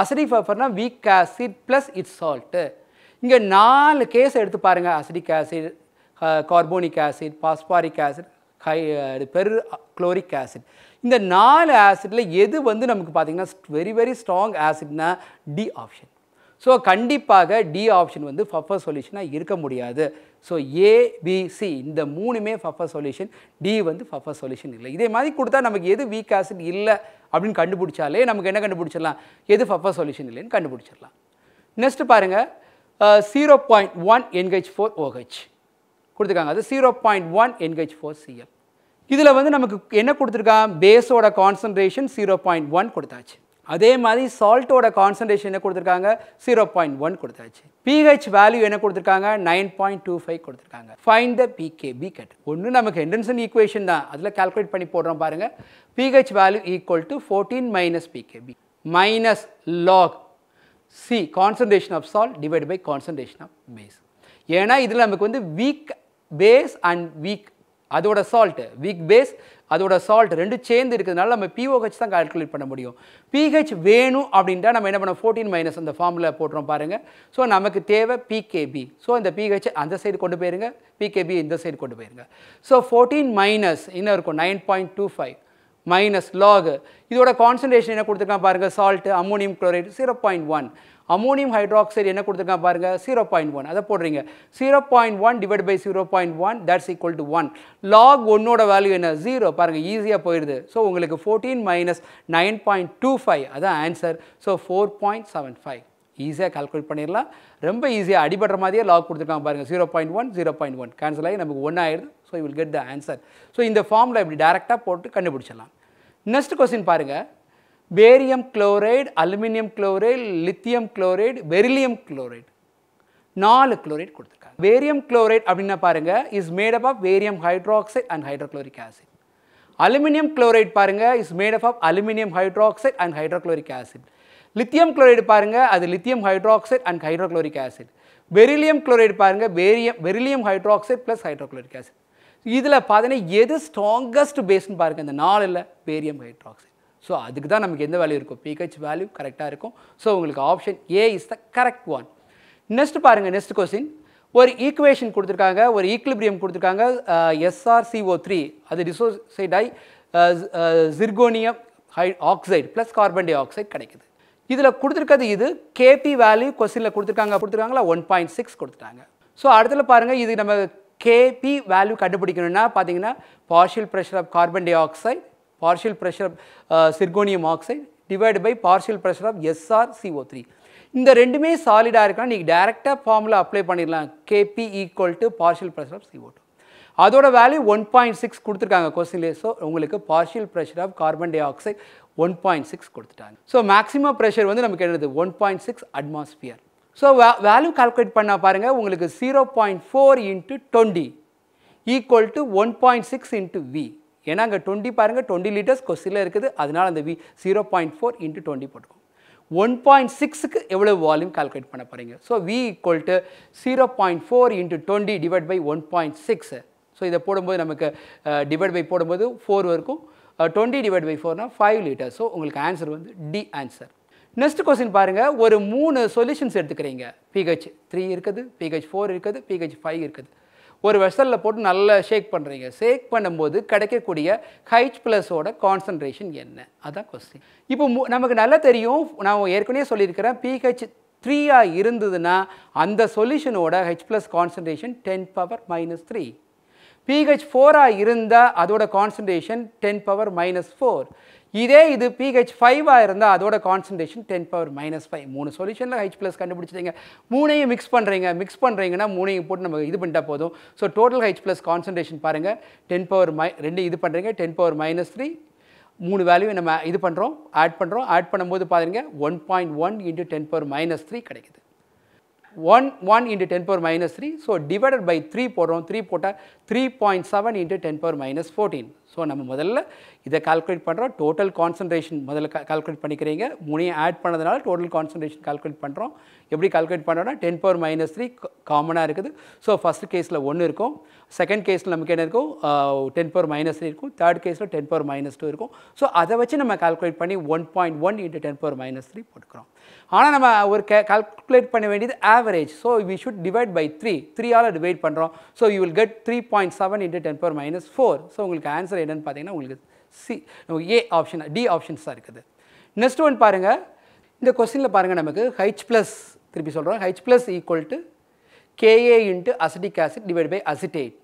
அசிடிக் ஃபஃபர்னால் weak acid plus its salt இங்கே நாலு கேஸ் எடுத்து பாருங்கள் acidic acid carbonic acid phosphoric acid hyperchloric uh, acid இந்த நாலு ஆசிட்டில் எது வந்து நமக்கு பார்த்திங்கன்னா வெரி வெரி ஸ்ட்ராங் ஆசிட்னா டி ஆப்ஷன் ஸோ கண்டிப்பாக டி ஆப்ஷன் வந்து ஃபஃபர் சொல்யூஷனாக இருக்க முடியாது ஸோ ஏபிசி இந்த மூணுமே ஃபஃபர் சொல்யூஷன் டி வந்து ஃபஃபர் சொல்யூஷன் இல்லை இதே மாதிரி கொடுத்தா நமக்கு எது வீக் ஆசிட் இல்லை அப்படின்னு கண்டுபிடிச்சாலே நமக்கு என்ன கண்டுபிடிச்சிடலாம் எது ஃபஃபர் சொல்யூஷன் இல்லைன்னு கண்டுபிடிச்சிடலாம் நெக்ஸ்ட் பாருங்கள் zero point one NH four OH கொடுத்துருக்காங்க அது zero point one NH four CL இதில் வந்து நமக்கு என்ன கொடுத்துருக்கான் பேஸோட கான்சன்ட்ரேஷன் ஜீரோ பாயிண்ட் ஒன் கொடுத்தாச்சு அதே மாதிரி சால்ட்டோட கான்சன்ட்ரேஷன் என்ன கொடுத்துருக்காங்க ஜீரோ பாயிண்ட் ஒன் கொடுத்தாச்சு பிஹெச் வேல்யூ என்ன கொடுத்துருக்காங்க நைன் பாயிண்ட் டூ ஃபைவ் கொடுத்துருக்காங்க fine the pK B cut ஒன்று நமக்கு ஹெண்டன்சன் ஈக்குவேஷன் தான் அதில் கால்குலேட் பண்ணி போடுறோம் பாருங்கள் pH value equal to fourteen minus pK B minus log C concentration of salt divide by concentration of base ஏன்னா இதில் நமக்கு வந்து வீக் பேஸ் அண்ட் வீக் அதோட சால்ட்டு வீக் பேஸ் அதோட சால்ட் ரெண்டு சேர்ந்து இருக்கிறதுனால நம்ம பிஓஹெச் தான் கால்குலேட் பண்ண முடியும் பிஹெச் வேணும் அப்படின்ட்டா நம்ம என்ன பண்ணோம் ஃபோர்டீன் மைனஸ் அந்த ஃபார்மில் போட்டுறோம் பாருங்கள் ஸோ நமக்கு தேவை பிகேபி ஸோ இந்த பிஹெச் அந்த சைடு கொண்டு போயிருங்க பிகேபி இந்த சைடு கொண்டு போயிருங்க ஸோ ஃபோர்டீன் மைனஸ் என்ன இருக்கும் nine point two five minus log இதோட கான்சன்ட்ரேஷன் என்ன கொடுத்துருக்கான் பாருங்கள் salt ammonium chloride zero point one ammonium hydroxide என்ன கொடுத்துருக்கான் பாருங்கள் ஜீரோ பாயிண்ட் ஒன் அதை போடுறீங்க zero point one divide by zero point one that's equal to one log ஒன்னோட வேல்யூ என்ன ஜீரோ பாருங்கள் ஈஸியாக போயிடுது ஸோ உங்களுக்கு fourteen minus nine point two five அதான் answer so four point seven five ஈஸியாக கால்குலேட் பண்ணிடலாம் ரொம்ப ஈஸியாக அடிபடுற மாதிரியே லாக் கொடுத்துருக்காங்க பாருங்கள் zero point one zero point one cancel ஆகி நமக்கு ஒன் ஆயிடுது so will get the answer so இந்த ஃபார்மில் இப்படி டேரெக்டாக போட்டு கண்டுபிடிச்சிடலாம் நெக்ஸ்ட் கொஸ்டின் பாருங்கள் barium chloride aluminium chloride lithium chloride beryllium chloride நாலு குளோரைட் கொடுத்துருக்காங்க வேரியம் குளோரைட் அப்படின்னு பாருங்கள் is made up of barium hydroxide and hydrochloric acid aluminium chloride பாருங்கள் is made up of aluminium hydroxide and hydrochloric acid lithium chloride பாருங்கள் அது lithium hydroxide and hydrochloric acid beryllium chloride பாருங்கள் barium beryllium hydroxide plus hydrochloric acid இதில் பார்த்தீங்கன்னா எது strongest பேஸ்ன்னு பாருங்கள் இந்த நாலில் வேரியம் ஹைட்ராக்சைட் ஸோ அதுக்கு தான் நமக்கு எந்த வேல்யூ இருக்கும் பிஹெச் வேல்யூ கரெக்டாக இருக்கும் ஸோ உங்களுக்கு option A is the correct one next பாருங்கள் நெக்ஸ்ட் கொஸ்டின் ஒரு ஈக்குவேஷன் கொடுத்துருக்காங்க ஒரு ஈக்குலிபிரியம் கொடுத்துருக்காங்க எஸ்ஆர்சிஓ த்ரீ அது டிசோசைடை ஜிர்கோனியம் ஹை oxide plus carbon dioxide கிடைக்குது இதில் கொடுத்துருக்கிறது இது கேபி வேல்யூ கொஸ்டினில் கொடுத்துருக்காங்க கொடுத்துருக்காங்களா ஒன் பாயிண்ட் சிக்ஸ் கொடுத்துட்டாங்க ஸோ அடுத்தது பாருங்கள் இது நம்ம கேபி வேல்யூ கண்டுபிடிக்கணும்னா பார்த்தீங்கன்னா partial pressure of carbon dioxide partial pressure zirconium uh, divide by partial pressure of SR CO three இந்த ரெண்டுமே சாலிடாக இருக்கா நீங்கள் டேரெக்டாக ஃபார்முலா அப்ளை பண்ணிடலாம் KP equal to partial pressure of CO two அதோட வேல்யூ ஒன் பாயிண்ட் சிக்ஸ் கொடுத்துருக்காங்க கொஸ்டின்லே ஸோ உங்களுக்கு partial pressure of carbon dioxide one point six கொடுத்துட்டாங்க ஸோ மேக்ஸிமம் ப்ரெஷர் வந்து நமக்கு என்னது one point six atmosphere so we value calculate பண்ணால் பாருங்கள் உங்களுக்கு zero point four into twenty equal to one point six into V ஏன்னா அங்கே twenty பாருங்கள் டுவெண்ட்டி லிட்டர்ஸ் கொஸ்டினில் இருக்குது அதனால் அந்த V zero point four into twenty போட்டுக்கோங்க ஒன் பாயிண்ட் சிக்ஸுக்கு எவ்வளோ வால்யூம் கால்குலேட் பண்ண போகிறீங்க so V equal to zero point four into twenty divide by one point six so இதை போடும்போது நமக்கு டிவைட் பை போடும்போது ஃபோர் வரைக்கும் டுவெண்ட்டி டிவைட் பை ஃபோர்னால் ஃபைவ் லிட்டர் ஸோ உங்களுக்கு ஆன்சர் வந்து டி ஆன்சர் நெக்ஸ்ட் கொஸ்டின் பாருங்கள் ஒரு மூணு சொல்யூஷன்ஸ் எடுத்துக்கிறீங்க பிஹெச் த்ரீ இருக்குது பிஹெச் ஃபோர் இருக்குது பிஹெச் ஃபைவ் இருக்குது ஒரு வெசலில் போட்டு நல்லா ஷேக் பண்ணுறீங்க ஷேக் பண்ணும்போது கிடைக்கக்கூடிய ஹைச் ப்ளஸோட கான்சன்ட்ரேஷன் என்ன அதான் கொஸ்டின் இப்போ நமக்கு நல்லா தெரியும் நான் ஏற்கனவே சொல்லியிருக்கிறேன் பிஹெச் த்ரீயாக இருந்ததுன்னா அந்த சொல்யூஷனோட H plus concentration ten power minus three pH ஃபோராக இருந்தால் அதோட concentration ten power minus four இதே இது பிஹெச் ஃபைவாக இருந்தால் அதோட concentration ten power minus five மூணு சொல்யூஷனில் ஹெச் ப்ளஸ் கண்டுபிடிச்சிங்க மூணையும் மிக்ஸ் பண்ணுறீங்க மிக்ஸ் பண்ணுறீங்கன்னா மூணையும் போட்டு நம்ம இது பண்ணிட்டால் போதும் so total H plus concentration பாருங்கள் டென் பவர் மை ரெண்டு இது பண்ணுறீங்க டென் பவர் மைனஸ் த்ரீ மூணு வேல்யூ நம்ம இது பண்ணுறோம் ஆட் பண்ணுறோம் ஆட் பண்ணும்போது பாருங்கள் one point one into ten power minus three கிடைக்குது one one into ten power minus three so divided by three போடுறோம் த்ரீ போட்டால் three point seven into ten power minus fourteen so நம்ம முதல்ல இதை calculate பண்ணுறோம் total concentration முதல்ல calculate பண்ணிக்கிறீங்க முனியை ஆட் பண்ணதுனால டோட்டல் கான்சன்ட்ரேஷன் கால்குலேட் பண்ணுறோம் எப்படி கால்குலேட் பண்ணுறோம்னா டென் பவர் மைனஸ் த்ரீ காமனாக இருக்குது ஸோ ஃபஸ்ட் கேஸில் ஒன்று இருக்கும் செகண்ட் கேஸில் நமக்கு என்ன இருக்கும் டென் பவர் மைனஸ் த்ரீ இருக்கும் தேர்ட் கேஸில் டென் பவர் மைனஸ் டூ இருக்கும் ஸோ அதை வச்சு நம்ம கால்குலேட் பண்ணி one point one into ten power minus three போட்டுக்கிறோம் ஆனால் நம்ம ஒரு கே கால்குலேட் பண்ண வேண்டியது average so we should divide by three த்ரீயால் டிவைட் பண்ணுறோம் so you will get three point seven into ten power minus four so உங்களுக்கு ஆன்சர் என்னென்னு பார்த்தீங்கன்னா உங்களுக்கு C A option D options தான் இருக்குது நெக்ஸ்ட் ஒன் பாருங்கள் இந்த கொஸ்டினில் பாருங்கள் நமக்கு ஹைச் ப்ளஸ் திருப்பி சொல்கிறோம் H plus equal to KA into acetic acid divide by acetate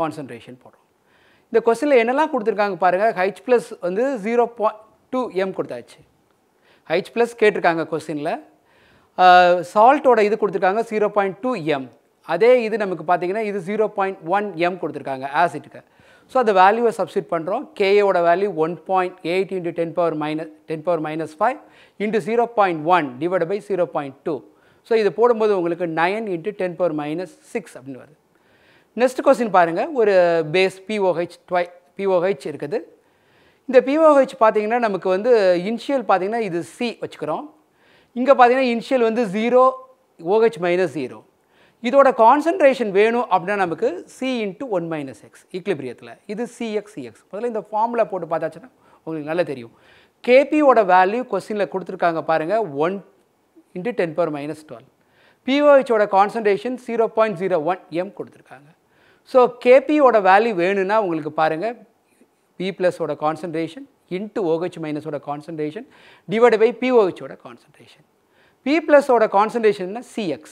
concentration போடுறோம் இந்த கொஸ்டினில் என்னெல்லாம் கொடுத்துருக்காங்க பாருங்கள் ஹைச் ப்ளஸ் வந்து ஜீரோ பாயிண்ட் டூ எம் கொடுத்தாச்சு ஹெச் ப்ளஸ் கேட்டிருக்காங்க கொஸ்டினில் சால்ட்டோட இது கொடுத்துருக்காங்க ஜீரோ பாயிண்ட் டூ எம் அதே இது நமக்கு பார்த்தீங்கன்னா இது ஜீரோ பாயிண்ட் ஒன் எம் கொடுத்துருக்காங்க ஆசிட்க்கு ஸோ அந்த வேல்யூவை சப்ஸ்டியூட் பண்ணுறோம் கேஏட value one point eight into ten power minus ten power minus five into zero point one divide by zero point two so இது போடும்போது உங்களுக்கு nine into ten power minus six அப்படின்னு வருது நெக்ஸ்ட் கொஸ்டின் பாருங்கள் ஒரு base pOH ட்வை pOH இருக்குது இந்த pOH பார்த்தீங்கன்னா நமக்கு வந்து இன்ஷியல் பார்த்தீங்கன்னா இது சி வச்சுக்கிறோம் இங்கே பார்த்தீங்கன்னா இன்ஷியல் வந்து ஜீரோ ஓஹெச் மைனஸ் ஜீரோ இதோட கான்சன்ட்ரேஷன் வேணும் அப்படின்னா நமக்கு C into one minus X இக்லிபிரியத்தில் இது சிஎக்ஸ் சிஎக்ஸ் முதல்ல இந்த ஃபார்முலா போட்டு பார்த்தாச்சுன்னா உங்களுக்கு நல்லா தெரியும் கேபியோட வேல்யூ கொஸ்டினில் கொடுத்துருக்காங்க பாருங்கள் one into ten power minus twelve பிஓஹெச்சோட concentration zero point zero one M கொடுத்துருக்காங்க ஸோ கேபியோட வேல்யூ வேணும்னா உங்களுக்கு பாருங்கள் P plus ஓட concentration into OH minus ஓட concentration divided by POH ஓட concentration. P plus ஓட concentration என்ன CX.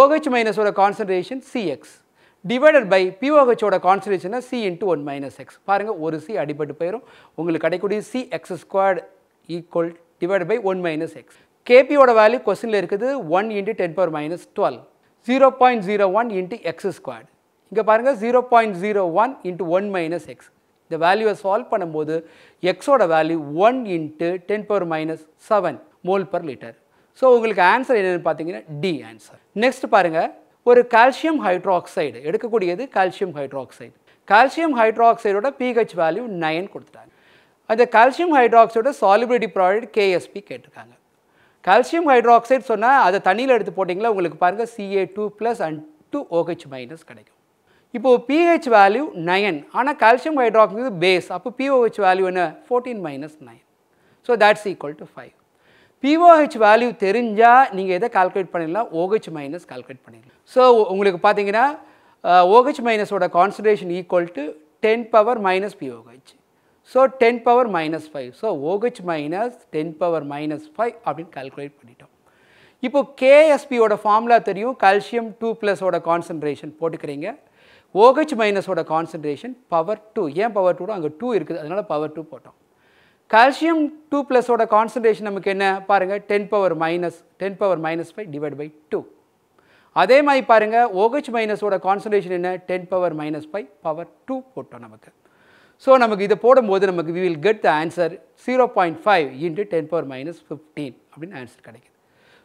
OH minus ஓட concentration CX. divided by POH ஓட concentration C into 1 minus X. பாருங்க ஒரு C அடிப்பட்டு போயிரும் உங்களுக்கு கடைக்குடிய C X squared equal divided by 1 minus X. KP ஓட value questionல இருக்குது 1 into 10 power minus 12. 0.01 into X squared. இங்க பாருங்க 0.01 into 1 minus X. இந்த வேல்யூவை சால்வ் பண்ணும்போது எக்ஸோட value one into ten power minus seven mole per litre so உங்களுக்கு answer என்னென்னு பார்த்தீங்கன்னா டி ஆன்சர் நெக்ஸ்ட் பாருங்கள் ஒரு கால்சியம் ஹைட்ராக்சைடு எடுக்கக்கூடியது கால்சியம் ஹைட்ராக்சைடு கால்சியம் ஹைட்ரோக்சைடோட பிஹெச் வேல்யூ நைன் கொடுத்துட்டாங்க அந்த கால்சியம் ஹைட்ரோக்சைடோட சாலிபிலிட்டி ப்ராடக்ட் கேஎஸ்பி கேட்டிருக்காங்க கால்சியம் ஹைட்ராக்சைடு சொன்னால் அதை தண்ணியில் எடுத்து போட்டிங்களா உங்களுக்கு பாருங்கள் CA two plus and two OH minus கிடைக்கும் இப்போது பிஹெச் வேல்யூ நயன் ஆனால் கால்சியம் ஹைட்ராக்சைட் பேஸ் அப்போ பிஓஹெச் வேல்யூ என்ன fourteen minus nine so that's equal to five pOH value தெரிஞ்சால் நீங்கள் எதை கால்குலேட் பண்ணிடலாம் ஓஹெச் மைனஸ் கால்குலேட் பண்ணிடலாம் ஸோ உங்களுக்கு பார்த்தீங்கன்னா ஓஹெச் மைனஸோட concentration equal to ten power minus pOH so ten power minus five so OH minus ten power minus five அப்படின்னு calculate பண்ணிட்டேன் இப்போ கேஎஸ்பியோட ஃபார்முலா தெரியும் கால்சியம் டூ ப்ளஸோட கான்சன்ட்ரேஷன் போட்டுக்கிறீங்க ஓஹெச் மைனஸோட கான்சன்ட்ரேஷன் பவர் டூ ஏன் பவர் டூனா அங்கே டூ இருக்குது அதனால் பவர் டூ போட்டோம் கால்சியம் டூ ப்ளஸோட கான்சன்ட்ரேஷன் நமக்கு என்ன பாருங்கள் ten power minus ten power minus five divide by two அதே மாதிரி பாருங்கள் ஓஹெச் மைனஸோட கான்சன்ட்ரேஷன் என்ன ten power minus five power two போட்டோம் நமக்கு ஸோ நமக்கு இதை போடும்போது நமக்கு we will get the answer zero point five into ten power minus fifteen அப்படின்னு ஆன்சர் கிடைக்குது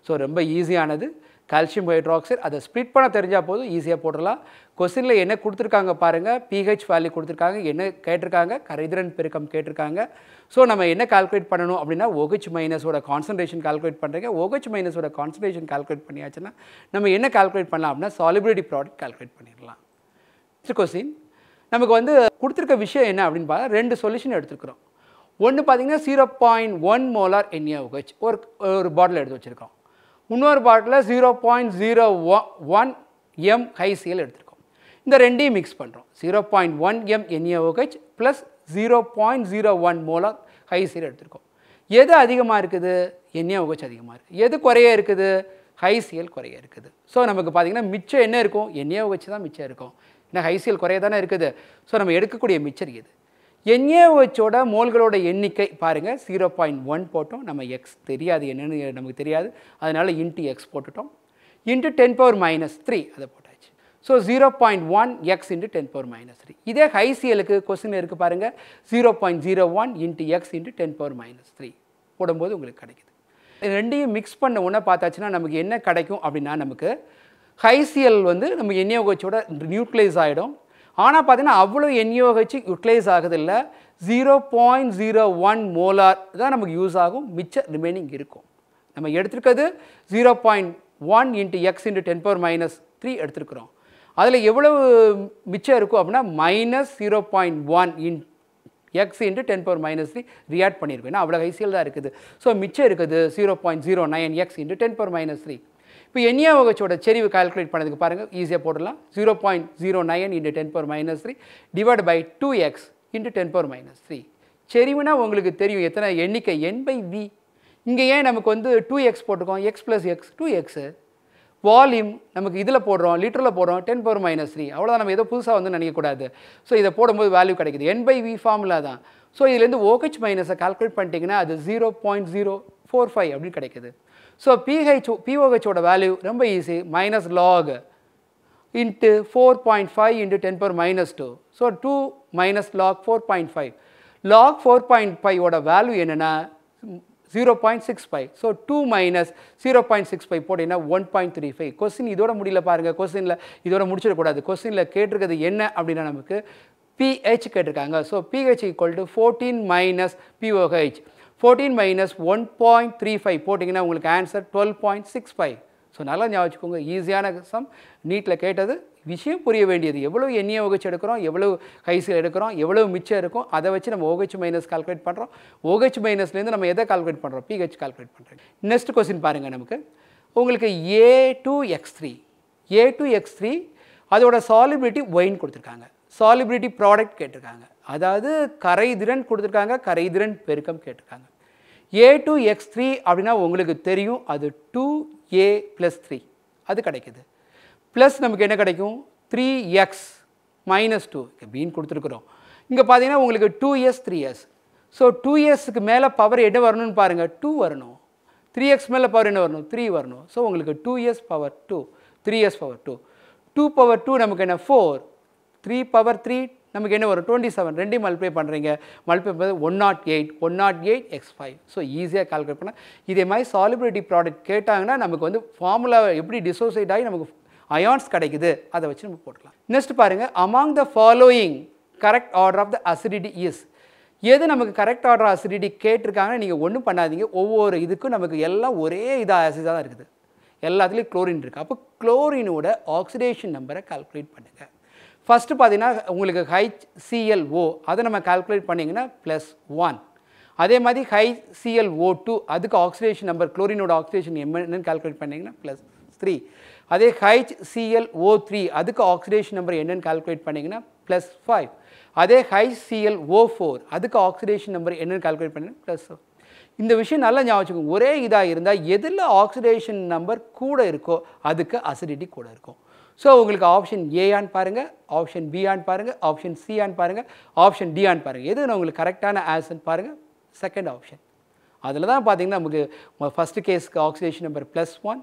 ஸோ ரொம்ப ஈஸியானது கால்சியம் ஹைட்ராக்சைடு அதை ஸ்ப்ளிட் பண்ண தெரிஞ்சால் போதும் ஈஸியாக போட்டுடலாம் கொஸ்டினில் என்ன கொடுத்துருக்காங்க பாருங்கள் பிஹெச் வேல்யூ கொடுத்துருக்காங்க என்ன கேட்டிருக்காங்க கரைதிரன் பெருக்கம் கேட்டிருக்காங்க ஸோ நம்ம என்ன கால்குலேட் பண்ணணும் அப்படின்னா ஓகச் மைனஸோட கான்சன்ட்ரேஷன் கால்குலேட் பண்ணுறீங்க ஓகச் மைனஸோட கான்சன்ட்ரேஷன் கால்குலேட் பண்ணியாச்சுன்னா நம்ம என்ன கால்குலேட் பண்ணலாம் அப்படின்னா சாலிபிலிட்டி ப்ராடக்ட் கால்குலேட் பண்ணிடலாம் நெக்ஸ்ட் கொஸ்டின் நமக்கு வந்து கொடுத்துருக்க விஷயம் என்ன அப்படின்னு பார்த்தா ரெண்டு சொல்யூஷன் எடுத்துருக்குறோம் ஒன்று பார்த்தீங்கன்னா zero point one molar NAOH ஒரு ஒரு பாட்டில் எடுத்து வச்சுருக்கோம் இன்னொரு bottle zero point zero one M HCL எடுத்திருக்கோம் இந்த ரெண்டையும் மிக்ஸ் பண்ணுறோம் zero point one M NAOH plus zero point zero one மூலம் ஹைசிஎல் எடுத்திருக்கோம் எது அதிகமாக இருக்குது என்ஏஓஹெச் அதிகமாக இருக்குது எது குறைய இருக்குது ஹைசிஎல் குறைய இருக்குது ஸோ நமக்கு பார்த்திங்கன்னா மிச்சம் என்ன இருக்கும் என்ஏஓஹெச் தான் மிச்சம் இருக்கும் ஏன்னா ஹைசிஎல் குறைய தானே இருக்குது ஸோ நம்ம எடுக்கக்கூடிய மிச்சர் எது என்ஏஓஹெச்சோட மோல்களோட எண்ணிக்கை பாருங்கள் ஜீரோ பாயிண்ட் ஒன் போட்டோம் நம்ம எக்ஸ் தெரியாது என்னென்னு நமக்கு தெரியாது அதனால் இன்ட்டு எக்ஸ் போட்டுட்டோம் into ten power minus three அதை போட்டாச்சு so zero point one X into ten power minus three இதே ஹைசிஎலுக்கு கொஸ்டின் இருக்குது பாருங்கள் zero point zero one into X into ten power minus three போடும்போது உங்களுக்கு கிடைக்குது ரெண்டையும் மிக்ஸ் பண்ண உடனே பார்த்தாச்சுன்னா நமக்கு என்ன கிடைக்கும் அப்படின்னா நமக்கு ஹைசிஎல் வந்து நம்ம என்ஏஓஹெச்சோட நியூட்ரலைஸ் ஆகிடும் ஆனால் பார்த்தீங்கன்னா அவ்வளோ என்ஓஹெச் யூட்டிலைஸ் ஆகுதில்ல zero point zero one molar தான் நமக்கு யூஸ் ஆகும் மிச்ச ரிமைனிங் இருக்கும் நம்ம எடுத்திருக்கிறது zero point one into X into ten power minus three எடுத்துருக்குறோம் அதில் எவ்வளவு மிச்சம் இருக்கும் அப்படின்னா minus zero point one in x into ten power minus three react பண்ணியிருக்கோம் ஏன்னா அவ்வளோ ஹைசியல் தான் இருக்குது ஸோ மிச்சம் இருக்குது zero point zero nine x into ten power minus three இப்போ என்ஏஓஹெச்சோட செறிவு கால்குலேட் பண்ணதுக்கு பாருங்கள் ஈஸியாக போடலாம் zero point zero nine into ten power minus three divide by two x into ten power minus three செறிவுனா உங்களுக்கு தெரியும் எத்தனை எண்ணிக்கை என் பை வி இங்கே ஏன் நமக்கு வந்து டூ எக்ஸ் போட்டுக்கோம் x plus x two x volume நமக்கு இதில் போடுறோம் லிட்டரில் போடுறோம் டென் பவர் மைனஸ் த்ரீ அவ்வளோதான் நம்ம எதோ புதுசாக வந்து நினைக்கக்கூடாது ஸோ இதை போடும்போது வேல்யூ கிடைக்குது என் பை வி ஃபார்முலா தான் ஸோ இதுலேருந்து ஓஹெச் மைனஸை கால்குலேட் பண்ணிட்டீங்கன்னா அது zero point zero four five அப்படின்னு கிடைக்குது ஸோ pH, POH ஓட வேல்யூ ரொம்ப easy minus log into four point five into ten power minus two so two minus log four point five log four point five value என்னென்னா zero point six five so two minus zero point six five போட்டிங்கன்னா one point three five question இதோட முடியல பாருங்கள் கொஸ்டினில் இதோட முடிச்சிடக்கூடாது கொஸ்டினில் கேட்டிருக்கிறது என்ன அப்படின்னா நமக்கு பிஹெச் கேட்டிருக்காங்க so pH equal to fourteen minus pOH fourteen minus one point three five போட்டிங்கன்னா உங்களுக்கு answer twelve point six five so நல்லா ஞாபகம் வச்சுக்கோங்க ஈஸியான சம் நீட்டில் கேட்டது விஷயம் புரிய வேண்டியது எவ்வளோ எண்ணியை ஓகேச்சு எடுக்கிறோம் எவ்வளோ கைசில் எடுக்கிறோம் எவ்வளோ மிச்சம் இருக்கும் அதை வச்சு நம்ம ஓகேச் மைனஸ் கால்குலேட் பண்ணுறோம் ஓகச்சு மைனஸ்லேருந்து நம்ம எதை கால்குலேட் பண்ணுறோம் பிஹெச் கால்குலேட் பண்ணுறேன் நெக்ஸ்ட் கொஸ்டின் பாருங்கள் நமக்கு உங்களுக்கு A two x three A two x three அதோட சாலிபிலிட்டி ஒயின் கொடுத்துருக்காங்க சாலிபிலிட்டி ப்ராடக்ட் கேட்டிருக்காங்க அதாவது கரைதிறன் கொடுத்துருக்காங்க கரைதிறன் பெருக்கம் கேட்டிருக்காங்க ஏ டு எக்ஸ் த்ரீ அப்படின்னா உங்களுக்கு தெரியும் அது டூ ஏ ப்ளஸ் த்ரீ அது கிடைக்குது ப்ளஸ் நமக்கு என்ன கிடைக்கும் த்ரீ எக்ஸ் மைனஸ் டூ பீன் கொடுத்துருக்குறோம் இங்கே பார்த்தீங்கன்னா உங்களுக்கு two years three years so two இயர்ஸுக்கு மேலே பவர் என்ன வரணும்னு பாருங்கள் டூ வரணும் த்ரீ எக்ஸ் மேலே பவர் என்ன வரணும் த்ரீ வரணும் ஸோ உங்களுக்கு two years power two three years power two two power two நமக்கு என்ன ஃபோர் த்ரீ பவர் த்ரீ நமக்கு என்ன வரும் டுவெண்ட்டி செவன் ரெண்டையும் மல்டிப்ளை பண்ணுறீங்க மல்டிப்ளை பண்ணுறது one not eight one not eight x five so ஈஸியாக கால்குலேட் பண்ணால் இதே மாதிரி சாலிபிலிட்டி ப்ராடக்ட் கேட்டாங்கன்னா நமக்கு வந்து ஃபார்முலா எப்படி டிசோசைட் ஆகி நமக்கு அயான்ஸ் கிடைக்குது அதை வச்சு நம்ம போட்டுக்கலாம் நெக்ஸ்ட் பாருங்கள் among the following correct order of the acidity is எது நமக்கு கரெக்ட் ஆர்டர் அசிடிட்டி கேட்டிருக்காங்கன்னா நீங்கள் ஒன்றும் பண்ணாதீங்க ஒவ்வொரு இதுக்கும் நமக்கு எல்லாம் ஒரே இதாக அசிடாக தான் இருக்குது எல்லாத்துலேயும் குளோரின் இருக்குது அப்போ குளோரினோட ஆக்சிடேஷன் நம்பரை கால்குலேட் பண்ணுங்கள் ஃபஸ்ட்டு பார்த்தீங்கன்னா உங்களுக்கு ஹைச் சிஎல்ஓ அதை நம்ம கால்குலேட் பண்ணிங்கன்னா ப்ளஸ் ஒன் அதே மாதிரி ஹை சிஎல்ஓ டூ அதுக்கு ஆக்சிடேஷன் நம்பர் குளோரினோட ஆக்சிடேஷன் என்னன்னு கால்குலேட் பண்ணிங்கன்னா ப்ளஸ் த்ரீ அதே ஹைச் ஓ த்ரீ அதுக்கு ஆக்சிடேஷன் நம்பர் என்னென்னு கால்குலேட் பண்ணிங்கன்னா ப்ளஸ் ஃபைவ் அதே ஹை ஓ ஃபோர் அதுக்கு ஆக்சிடேஷன் நம்பர் என்னென்னு கால்குலேட் பண்ணிங்கன்னா ப்ளஸ் இந்த விஷயம் நல்லா ஞாபகம் வச்சுக்கோங்க ஒரே இதாக இருந்தால் எதில் ஆக்சிடேஷன் நம்பர் கூட இருக்கோ அதுக்கு அசிடிட்டி கூட இருக்கும் ஸோ உங்களுக்கு ஆப்ஷன் ஏயான்னு பாருங்கள் ஆப்ஷன் பிஆன்னு பாருங்கள் ஆப்ஷன் சியான்னு பாருங்கள் ஆப்ஷன் டிஆன்னு பாருங்கள் எது நான் உங்களுக்கு கரெக்டான ஆன்சர்னு பாருங்கள் செகண்ட் ஆப்ஷன் அதில் தான் பார்த்தீங்கன்னா நமக்கு ஃபஸ்ட்டு கேஸுக்கு ஆக்சிடேஷன் நம்பர் ப்ளஸ் ஒன்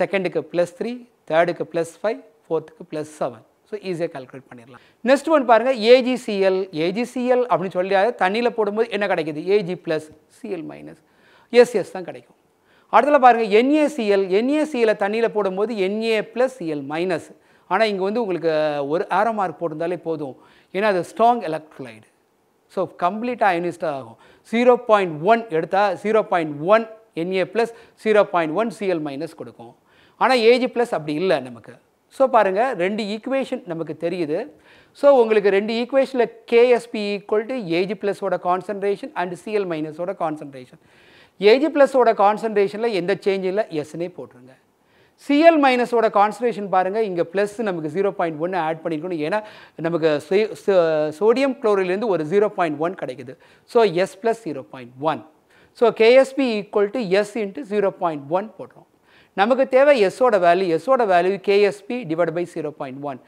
செகண்டுக்கு ப்ளஸ் த்ரீ தேர்டுக்கு ப்ளஸ் ஃபைவ் ஃபோர்த்துக்கு ப்ளஸ் செவன் ஸோ ஈஸியாக கால்குலேட் பண்ணிடலாம் நெக்ஸ்ட் ஒன் பாருங்கள் ஏஜிசிஎல் ஏஜிசிஎல் அப்படின்னு சொல்லி தண்ணியில் போடும்போது என்ன கிடைக்கிது ஏஜி ப்ளஸ் சிஎல் மைனஸ் எஸ்எஸ் தான் கிடைக்கும் அடுத்தல பாருங்கள் என்ஏசிஎல் என்ஏசிஎலை தண்ணியில் போடும்போது என்ஏ ப்ளஸ் சிஎல் மைனஸ் ஆனால் இங்கே வந்து உங்களுக்கு ஒரு ஆரோ மார்க் போட்டிருந்தாலே போதும் ஏன்னா அது ஸ்ட்ராங் எலக்ட்ரோலைடு ஸோ கம்ப்ளீட்டாக அயனிஸ்டாக ஆகும் ஜீரோ பாயிண்ட் ஒன் எடுத்தால் zero point one N A plus zero point one C L minus கொடுக்கும் ஆனால் ஏஜி ப்ளஸ் அப்படி இல்லை நமக்கு ஸோ பாருங்கள் ரெண்டு ஈக்குவேஷன் நமக்கு தெரியுது ஸோ உங்களுக்கு ரெண்டு ஈக்குவேஷனில் கேஎஸ்பி ஈக்குவல் டு ஏஜி ப்ளஸோட கான்சன்ட்ரேஷன் அண்ட் சிஎல் மைனஸோட கான்சன்ட்ரேஷன் ஏஜி ப்ளஸோட கான்சன்ட்ரேஷனில் எந்த சேஞ்சும் இல்லை எஸ்னே போட்டுருங்க சிஎல் மைனஸோட கான்சன்ட்ரேஷன் பாருங்கள் இங்கே ப்ளஸ் நமக்கு ஜீரோ பாயிண்ட் ஒன்று ஆட் பண்ணியிருக்கணும் ஏன்னா நமக்கு சோடியம் குளோரிலேருந்து ஒரு ஜீரோ பாயிண்ட் ஒன் கிடைக்குது so S plus zero point one so K S P equal to S into zero point one போடுறோம் நமக்கு தேவை எஸ்ஸோட வேல்யூ எஸ்ஸோட value K S P divide by zero point one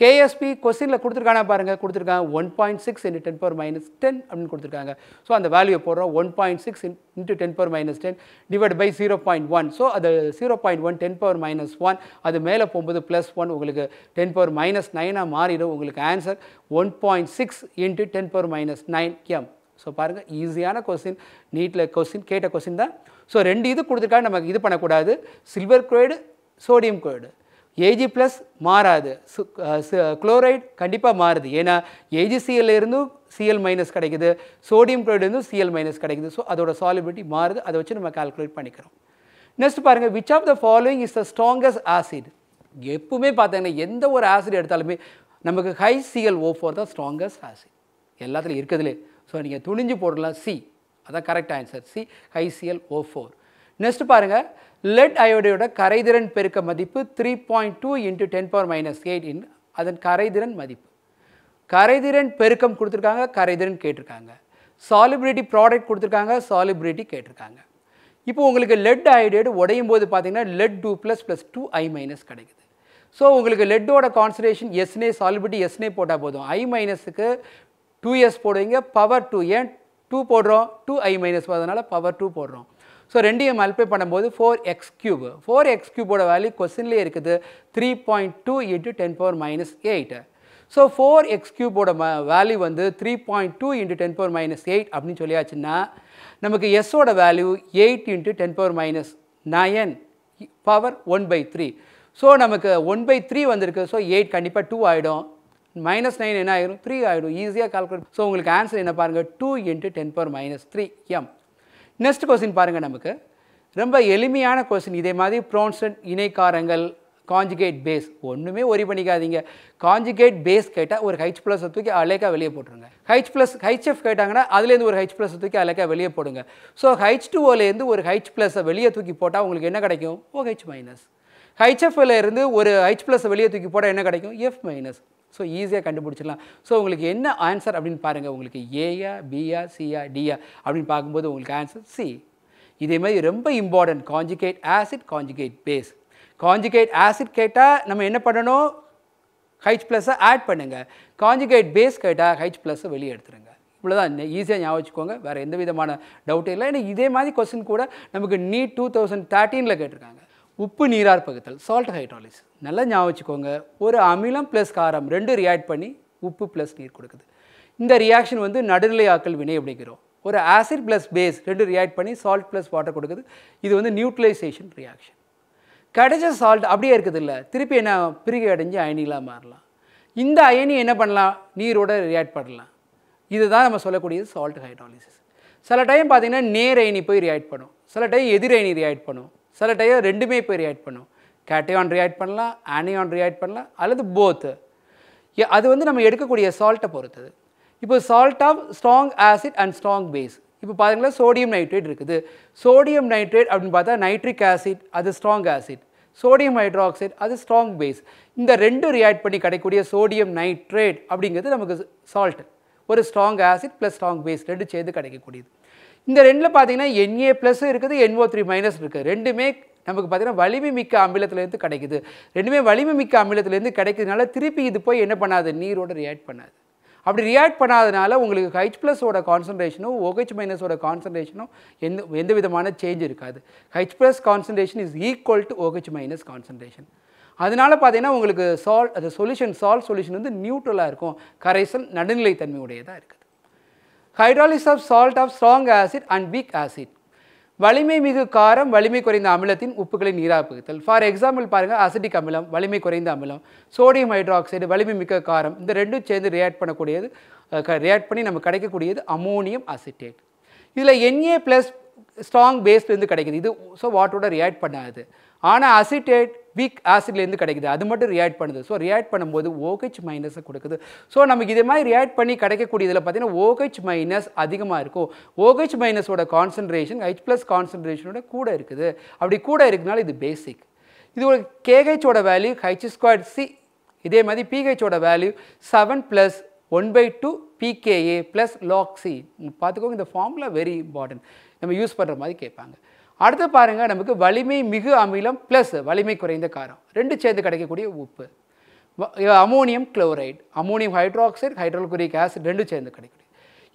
K S P கொஸ்டினில் கொடுத்துருக்கானா பாருங்கள் கொடுத்துருக்காங்க one point six into ten power minus ten அப்படின்னு கொடுத்துருக்காங்க ஸோ அந்த வேல்யூ போடுறோம் one point six into ten power minus ten divide by zero point one so அது zero point one ten power minus one அது மேலே போகும்போது plus one உங்களுக்கு ten power minus நைனாக மாறிடும் உங்களுக்கு answer one point six into ten power minus nine M so பாருங்கள் ஈஸியான கொஸ்டின் நீட்டில் கொஸ்டின் கேட்ட கொஸ்டின் தான் ஸோ ரெண்டு இது கொடுத்துருக்காங்க நமக்கு இது பண்ணக்கூடாது silver chloride sodium chloride A G plus மாறாது குளோரைட் கண்டிப்பாக மாறுது ஏன்னா ஏஜி சிஎல் மைனஸ் கிடைக்குது சோடியம் இருந்தும் சிஎல் மைனஸ் கிடைக்குது ஸோ அதோட சாலிபிலிட்டி மாறுது அதை வச்சு நம்ம கால்குலேட் பண்ணிக்கிறோம் நெக்ஸ்ட் பாருங்கள் which of the following is the strongest acid எப்பவுமே பார்த்தீங்கன்னா எந்த ஒரு ஆசிட் எடுத்தாலுமே நமக்கு ஹை சிஎல் ஓ ஃபோர் தான் ஸ்ட்ராங்கஸ்ட் ஆசிட் எல்லாத்துலையும் இருக்குதுலே ஸோ நீங்கள் துணிஞ்சு போடலாம் சி அதான் correct answer C H C L O four next பாருங்கள் லெட் அயோடையோட கரைதிறன் பெருக்க மதிப்பு three point two into ten power minus eight in அதன் கரைதிறன் மதிப்பு கரைதிறன் பெருக்கம் கொடுத்துருக்காங்க கரைதிறன் கேட்டிருக்காங்க சாலிபிலிட்டி ப்ராடக்ட் கொடுத்துருக்காங்க சாலிபிலிட்டி கேட்டிருக்காங்க இப்போ உங்களுக்கு லெட் அயோடைடு உடையும் போது பார்த்தீங்கன்னா lead two plus plus two I minus கிடைக்குது ஸோ உங்களுக்கு லெட்டோட கான்சன்ட்ரேஷன் எஸ்னே சாலிபிலிட்டி எஸ்னே போட்டால் போதும் ஐ மைனஸுக்கு டூ எஸ் போடுவீங்க பவர் டூ ஏன் டூ போடுறோம் டூ ஐ மைனஸ் அதனால் பவர் டூ போடுறோம் ஸோ ரெண்டையும் மல்டிப்ளை பண்ணும்போது four x cube four X கியூபோட வேல்யூ கொஸ்டின்லேயே இருக்குது three point two into ten power minus eight so four X கியூபோட ம வேல்யூ வந்து three point two into ten power minus eight அப்படின்னு சொல்லியாச்சுன்னா நமக்கு எஸ்ஸோட value eight into ten power minus nine power one by three so நமக்கு one by three வந்திருக்கு so eight கண்டிப்பாக டூ ஆகிடும் மைனஸ் நைன் என்ன ஆகிடும் த்ரீ ஆகிடும் ஈஸியாக கால்குலேட் ஸோ உங்களுக்கு ஆன்சர் என்ன பாருங்கள் two into ten power minus three M next question பாருங்கள் நமக்கு ரொம்ப எளிமையான கொஸ்டின் இதே மாதிரி ப்ரோன்சன் இணைக்காரங்கள் காஞ்சுகேட் பேஸ் ஒன்றுமே ஒரி பண்ணிக்காதீங்க காஞ்சுகேட் பேஸ் கேட்டால் ஒரு ஹைச் ப்ளஸ் தூக்கி அலைக்கா வெளியே போட்டுருங்க ஹைச் ப்ளஸ் ஹைச்எஃப் கேட்டாங்கன்னா அதுலேருந்து ஒரு ஹைச் ப்ளஸ் தூக்கி அழைக்கா வெளியே போடுங்க ஸோ ஹைச் டூஓலேருந்து ஒரு ஹைச் ப்ளஸை வெளியே தூக்கி போட்டால் உங்களுக்கு என்ன கிடைக்கும் ஓ ஹெச் மைனஸ் ஹைச்எஃப்ல இருந்து ஒரு ஹைச் ப்ளஸ் வெளியே தூக்கி போட்டால் என்ன கிடைக்கும் எஃப் மைனஸ் ஸோ ஈஸியாக கண்டுபிடிச்சிடலாம் ஸோ உங்களுக்கு என்ன ஆன்சர் அப்படின்னு பாருங்கள் உங்களுக்கு ஏயா பியா சியா டியா அப்படின்னு பார்க்கும்போது உங்களுக்கு ஆன்சர் சி இதே மாதிரி ரொம்ப important conjugate acid conjugate base conjugate acid கேட்டால் நம்ம என்ன பண்ணணும் ஹைச் ப்ளஸ்ஸை ஆட் பண்ணுங்கள் காஞ்சிகேட் பேஸ் கேட்டால் ஹைச் ப்ளஸ்ஸை வெளியே எடுத்துருங்க இவ்வளோதான் ஈஸியாக ஞாபகம் வச்சுக்கோங்க வேறு எந்த விதமான டவுட்டே இல்லை ஏன்னா இதே மாதிரி கொஸ்டின் கூட நமக்கு நீட் டூ தௌசண்ட் தேர்ட்டீனில் கேட்டிருக்காங்க உப்பு நீரார் பகுத்தல் சால்ட் ஹைட்ராலிஸ் நல்லா ஞாபகம் வச்சுக்கோங்க ஒரு அமிலம் ப்ளஸ் காரம் ரெண்டு ரியாக்ட் பண்ணி உப்பு ப்ளஸ் நீர் கொடுக்குது இந்த ரியாக்ஷன் வந்து நடுநிலையாக்கல் வினை அப்படிங்கிறோம் ஒரு ஆசிட் ப்ளஸ் பேஸ் ரெண்டு ரியாக்ட் பண்ணி சால்ட் ப்ளஸ் வாட்டர் கொடுக்குது இது வந்து நியூட்ரலைசேஷன் ரியாக்ஷன் கிடைச்ச சால்ட் அப்படியே இருக்குது இல்லை திருப்பி என்ன பிரிகை அடைஞ்சு அயனிகளாக மாறலாம் இந்த அயனி என்ன பண்ணலாம் நீரோட ரியாக்ட் பண்ணலாம் இதுதான் நம்ம சொல்லக்கூடிய சால்ட் ஹைட்ராலிசிஸ் சில டைம் பார்த்திங்கன்னா நேர் அயனி போய் ரியாக்ட் பண்ணும் சில டைம் எதிர் அயனி ரியாக்ட் பண்ணும் சில டைம் ரெண்டுமே போய் ரியாக்ட் பண்ணும் கேட்டையான் ரியாக்ட் பண்ணலாம் ஆனியான் ரியாக்ட் பண்ணலாம் அல்லது போத்து அது வந்து நம்ம எடுக்கக்கூடிய சால்ட்டை பொறுத்தது இப்போ salt of strong acid and strong base இப்போ பார்த்தீங்கன்னா சோடியம் நைட்ரேட் இருக்குது சோடியம் நைட்ரேட் அப்படின்னு பார்த்தா நைட்ரிக் ஆசிட் அது ஸ்ட்ராங் ஆசிட் சோடியம் ஹைட்ராக்சைட் அது ஸ்ட்ராங் பேஸ் இந்த ரெண்டும் ரியாக்ட் பண்ணி கிடைக்கக்கூடிய சோடியம் நைட்ரேட் அப்படிங்கிறது நமக்கு சால்ட் ஒரு strong acid plus strong base ரெண்டு சேர்ந்து கிடைக்கக்கூடியது இந்த ரெண்டில் பார்த்தீங்கன்னா என்ஏ ப்ளஸ்ஸும் இருக்குது என்ஓ த்ரீ மைனஸ் இருக்குது ரெண்டுமே நமக்கு பார்த்திங்கன்னா வலிமை மிக்க அமிலத்துலேருந்து கிடைக்குது ரெண்டுமே வலிமை மிக்க அமிலத்துலேருந்து கிடைக்கிறதுனால திருப்பி இது போய் என்ன பண்ணாது நீரோடு ரியாக்ட் பண்ணாது அப்படி ரியாக்ட் பண்ணாதனால உங்களுக்கு ஹைச் ப்ளஸோட கான்சன்ட்ரேஷனும் ஓஹெச் மைனஸோட கான்சன்ட்ரேஷனும் எந்த எந்த விதமான சேஞ்ச் இருக்காது H plus concentration is equal to O H minus concentration அதனால் பார்த்தீங்கன்னா உங்களுக்கு சால் அது சொல்யூஷன் சால் சொல்யூஷன் வந்து நியூட்ரலாக இருக்கும் கரைசல் நடுநிலைத்தன்மையுடையதாக இருக்குது hydrolysis of salt of strong acid and weak acid வலிமை மிகு காரம் வலிமை குறைந்த அமிலத்தின் உப்புகளை நீராப்புகுத்தல் ஃபார் எக்ஸாம்பிள் பாருங்கள் அசிட்டிக் அமிலம் வலிமை குறைந்த அமிலம் சோடியம் ஹைட்ராக்சைடு வலிமை மிக்க காரம் இந்த ரெண்டும் சேர்ந்து ரியாக்ட் பண்ணக்கூடியது ரியாக்ட் பண்ணி நமக்கு கிடைக்கக்கூடியது அமோனியம் அசிட்டேட் இதில் என்ஏ ப்ளஸ் ஸ்ட்ராங் பேஸ்ட் வந்து கிடைக்குது இது ஸோ வாட்டரோட ரியாக்ட் பண்ணாது ஆனால் அசிட்டேட் வீக் ஆசிட்லேருந்து கிடைக்குது அது மட்டும் ரியாக்ட் பண்ணுது ஸோ ரியாக்ட் பண்ணும்போது ஓஹெச் மைனஸை கொடுக்குது ஸோ நமக்கு இதே மாதிரி ரியாக்ட் பண்ணி கிடைக்கக்கூடியதில் பார்த்தீங்கன்னா ஓஹெச் மைனஸ் அதிகமாக இருக்கும் ஓஹெச் மைனஸோட கான்சன்ட்ரேஷன் ஹெச் ப்ளஸ் கான்சன்ட்ரேஷனோட கூட இருக்குது அப்படி கூட இருக்குனால இது பேசிக் இது ஒரு கேஹெச்சோட வேல்யூ ஹெச் ஸ்கொயர் சி இதே மாதிரி பிஹெச்சோட value seven plus one by two pKa plus log C பார்த்துக்கோங்க இந்த ஃபார்முலா வெரி இம்பார்ட்டன்ட் நம்ம யூஸ் பண்ணுற மாதிரி கேட்பாங்க அடுத்து பாருங்கள் நமக்கு வலிமை மிகு அமிலம் ப்ளஸ் வலிமை குறைந்த காரம் ரெண்டு சேர்ந்து கிடைக்கக்கூடிய உப்பு ammonium chloride ammonium hydroxide hydrochloric acid ரெண்டு சேர்ந்து கிடைக்கக்கூடிய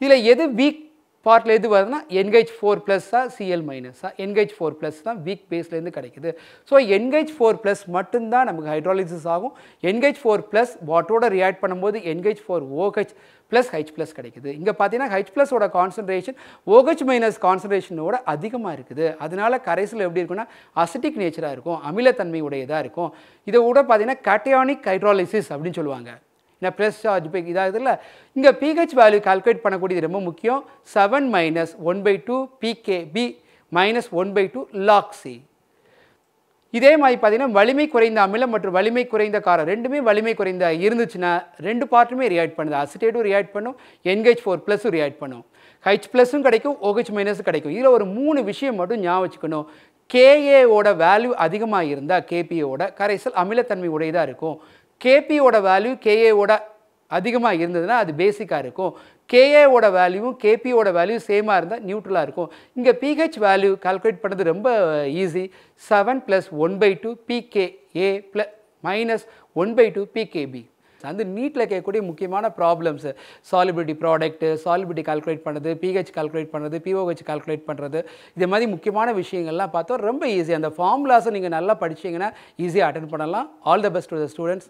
இதில் எது வீக் பார்ட்டில் எது வருதுன்னா என்கேஜ் ஃபோர் தான் சிஎல் மைனஸாக என்கேஜ் ஃபோர் ப்ளஸ் தான் வீக் பேஸ்லேருந்து கிடைக்குது ஸோ என்கேஜ் ஃபோர் ப்ளஸ் மட்டும்தான் நமக்கு ஹைட்ராலிசிஸ் ஆகும் என்கேஜ் ஃபோர் ப்ளஸ் வாட்டோட ரியாக்ட் பண்ணும்போது N H four OH plus H plus கிடைக்குது இங்கே பார்த்தீங்கன்னா ஹெச் ப்ளஸோட கான்சன்ட்ரேஷன் ஓஹெச் மைனஸ் கான்சன்ட்ரேஷனோட அதிகமாக இருக்குது அதனால கரைசில் எப்படி இருக்குன்னா அசிட்டிக் நேச்சராக இருக்கும் அமிலத்தன்மையுடைய இதாக இருக்கும் இதை விட பார்த்தீங்கன்னா கேட்டியானிக் ஹைட்ராலிசிஸ் அப்படின்னு சொல்லுவாங்க இந்த ப்ளஸ் சார்ஜ் போய் இதில் இங்கே பிஹெச் வேல்யூ கால்குலேட் பண்ணக்கூடியது ரொம்ப முக்கியம் seven minus one by two pKb minus one by two log C இதே மாதிரி பார்த்தீங்கன்னா வலிமை குறைந்த அமிலம் மற்றும் வலிமை குறைந்த காரம் ரெண்டுமே வலிமை குறைந்த இருந்துச்சுன்னா ரெண்டு பார்ட்டுமே ரியாக்ட் பண்ணுது அசிட்டேட்டும் ரியாக்ட் பண்ணும் என்ஹெச் ஃபோர் ப்ளஸும் ரியாக்ட் பண்ணும் ஹெச் ப்ளஸும் கிடைக்கும் ஓஹெச் மைனஸும் கிடைக்கும் இதில் ஒரு மூணு விஷயம் மட்டும் ஞாபகம் வச்சுக்கணும் கேஏவோட வேல்யூ அதிகமாக இருந்தால் கேபிஏவோட கரைசல் அமிலத்தன்மை உடையதாக இருக்கும் கேபியோட வேல்யூ கேஏவோட அதிகமாக இருந்ததுன்னா அது பேசிக்காக இருக்கும் கேஏவோட வேல்யூவும் கேபியோட வேல்யூ சேமாக இருந்தால் நியூட்ரலாக இருக்கும் இங்கே பிஹெச் வேல்யூ கால்குலேட் பண்ணுறது ரொம்ப easy seven plus one by two pK A plus minus one by two pKb வந்து நீட்டில் கேட்கக்கூடிய முக்கியமான problems solubility product solubility calculate பண்ணுறது பிஹெச் கால்குலேட் பண்ணுறது பிஓஹெச் கால்குலேட் பண்ணுறது இது மாதிரி முக்கியமான விஷயங்கள்லாம் பார்த்தோம் ரொம்ப ஈஸி அந்த ஃபார்முலாஸை நீங்கள் நல்லா படிச்சிங்கன்னா ஈஸியாக அட்டன் பண்ணலாம் all the best to the students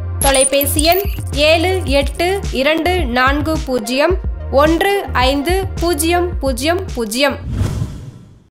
தொலைபேசி எண் ஏழு எட்டு இரண்டு நான்கு பூஜ்ஜியம் ஒன்று ஐந்து பூஜ்ஜியம் பூஜ்ஜியம் பூஜ்ஜியம்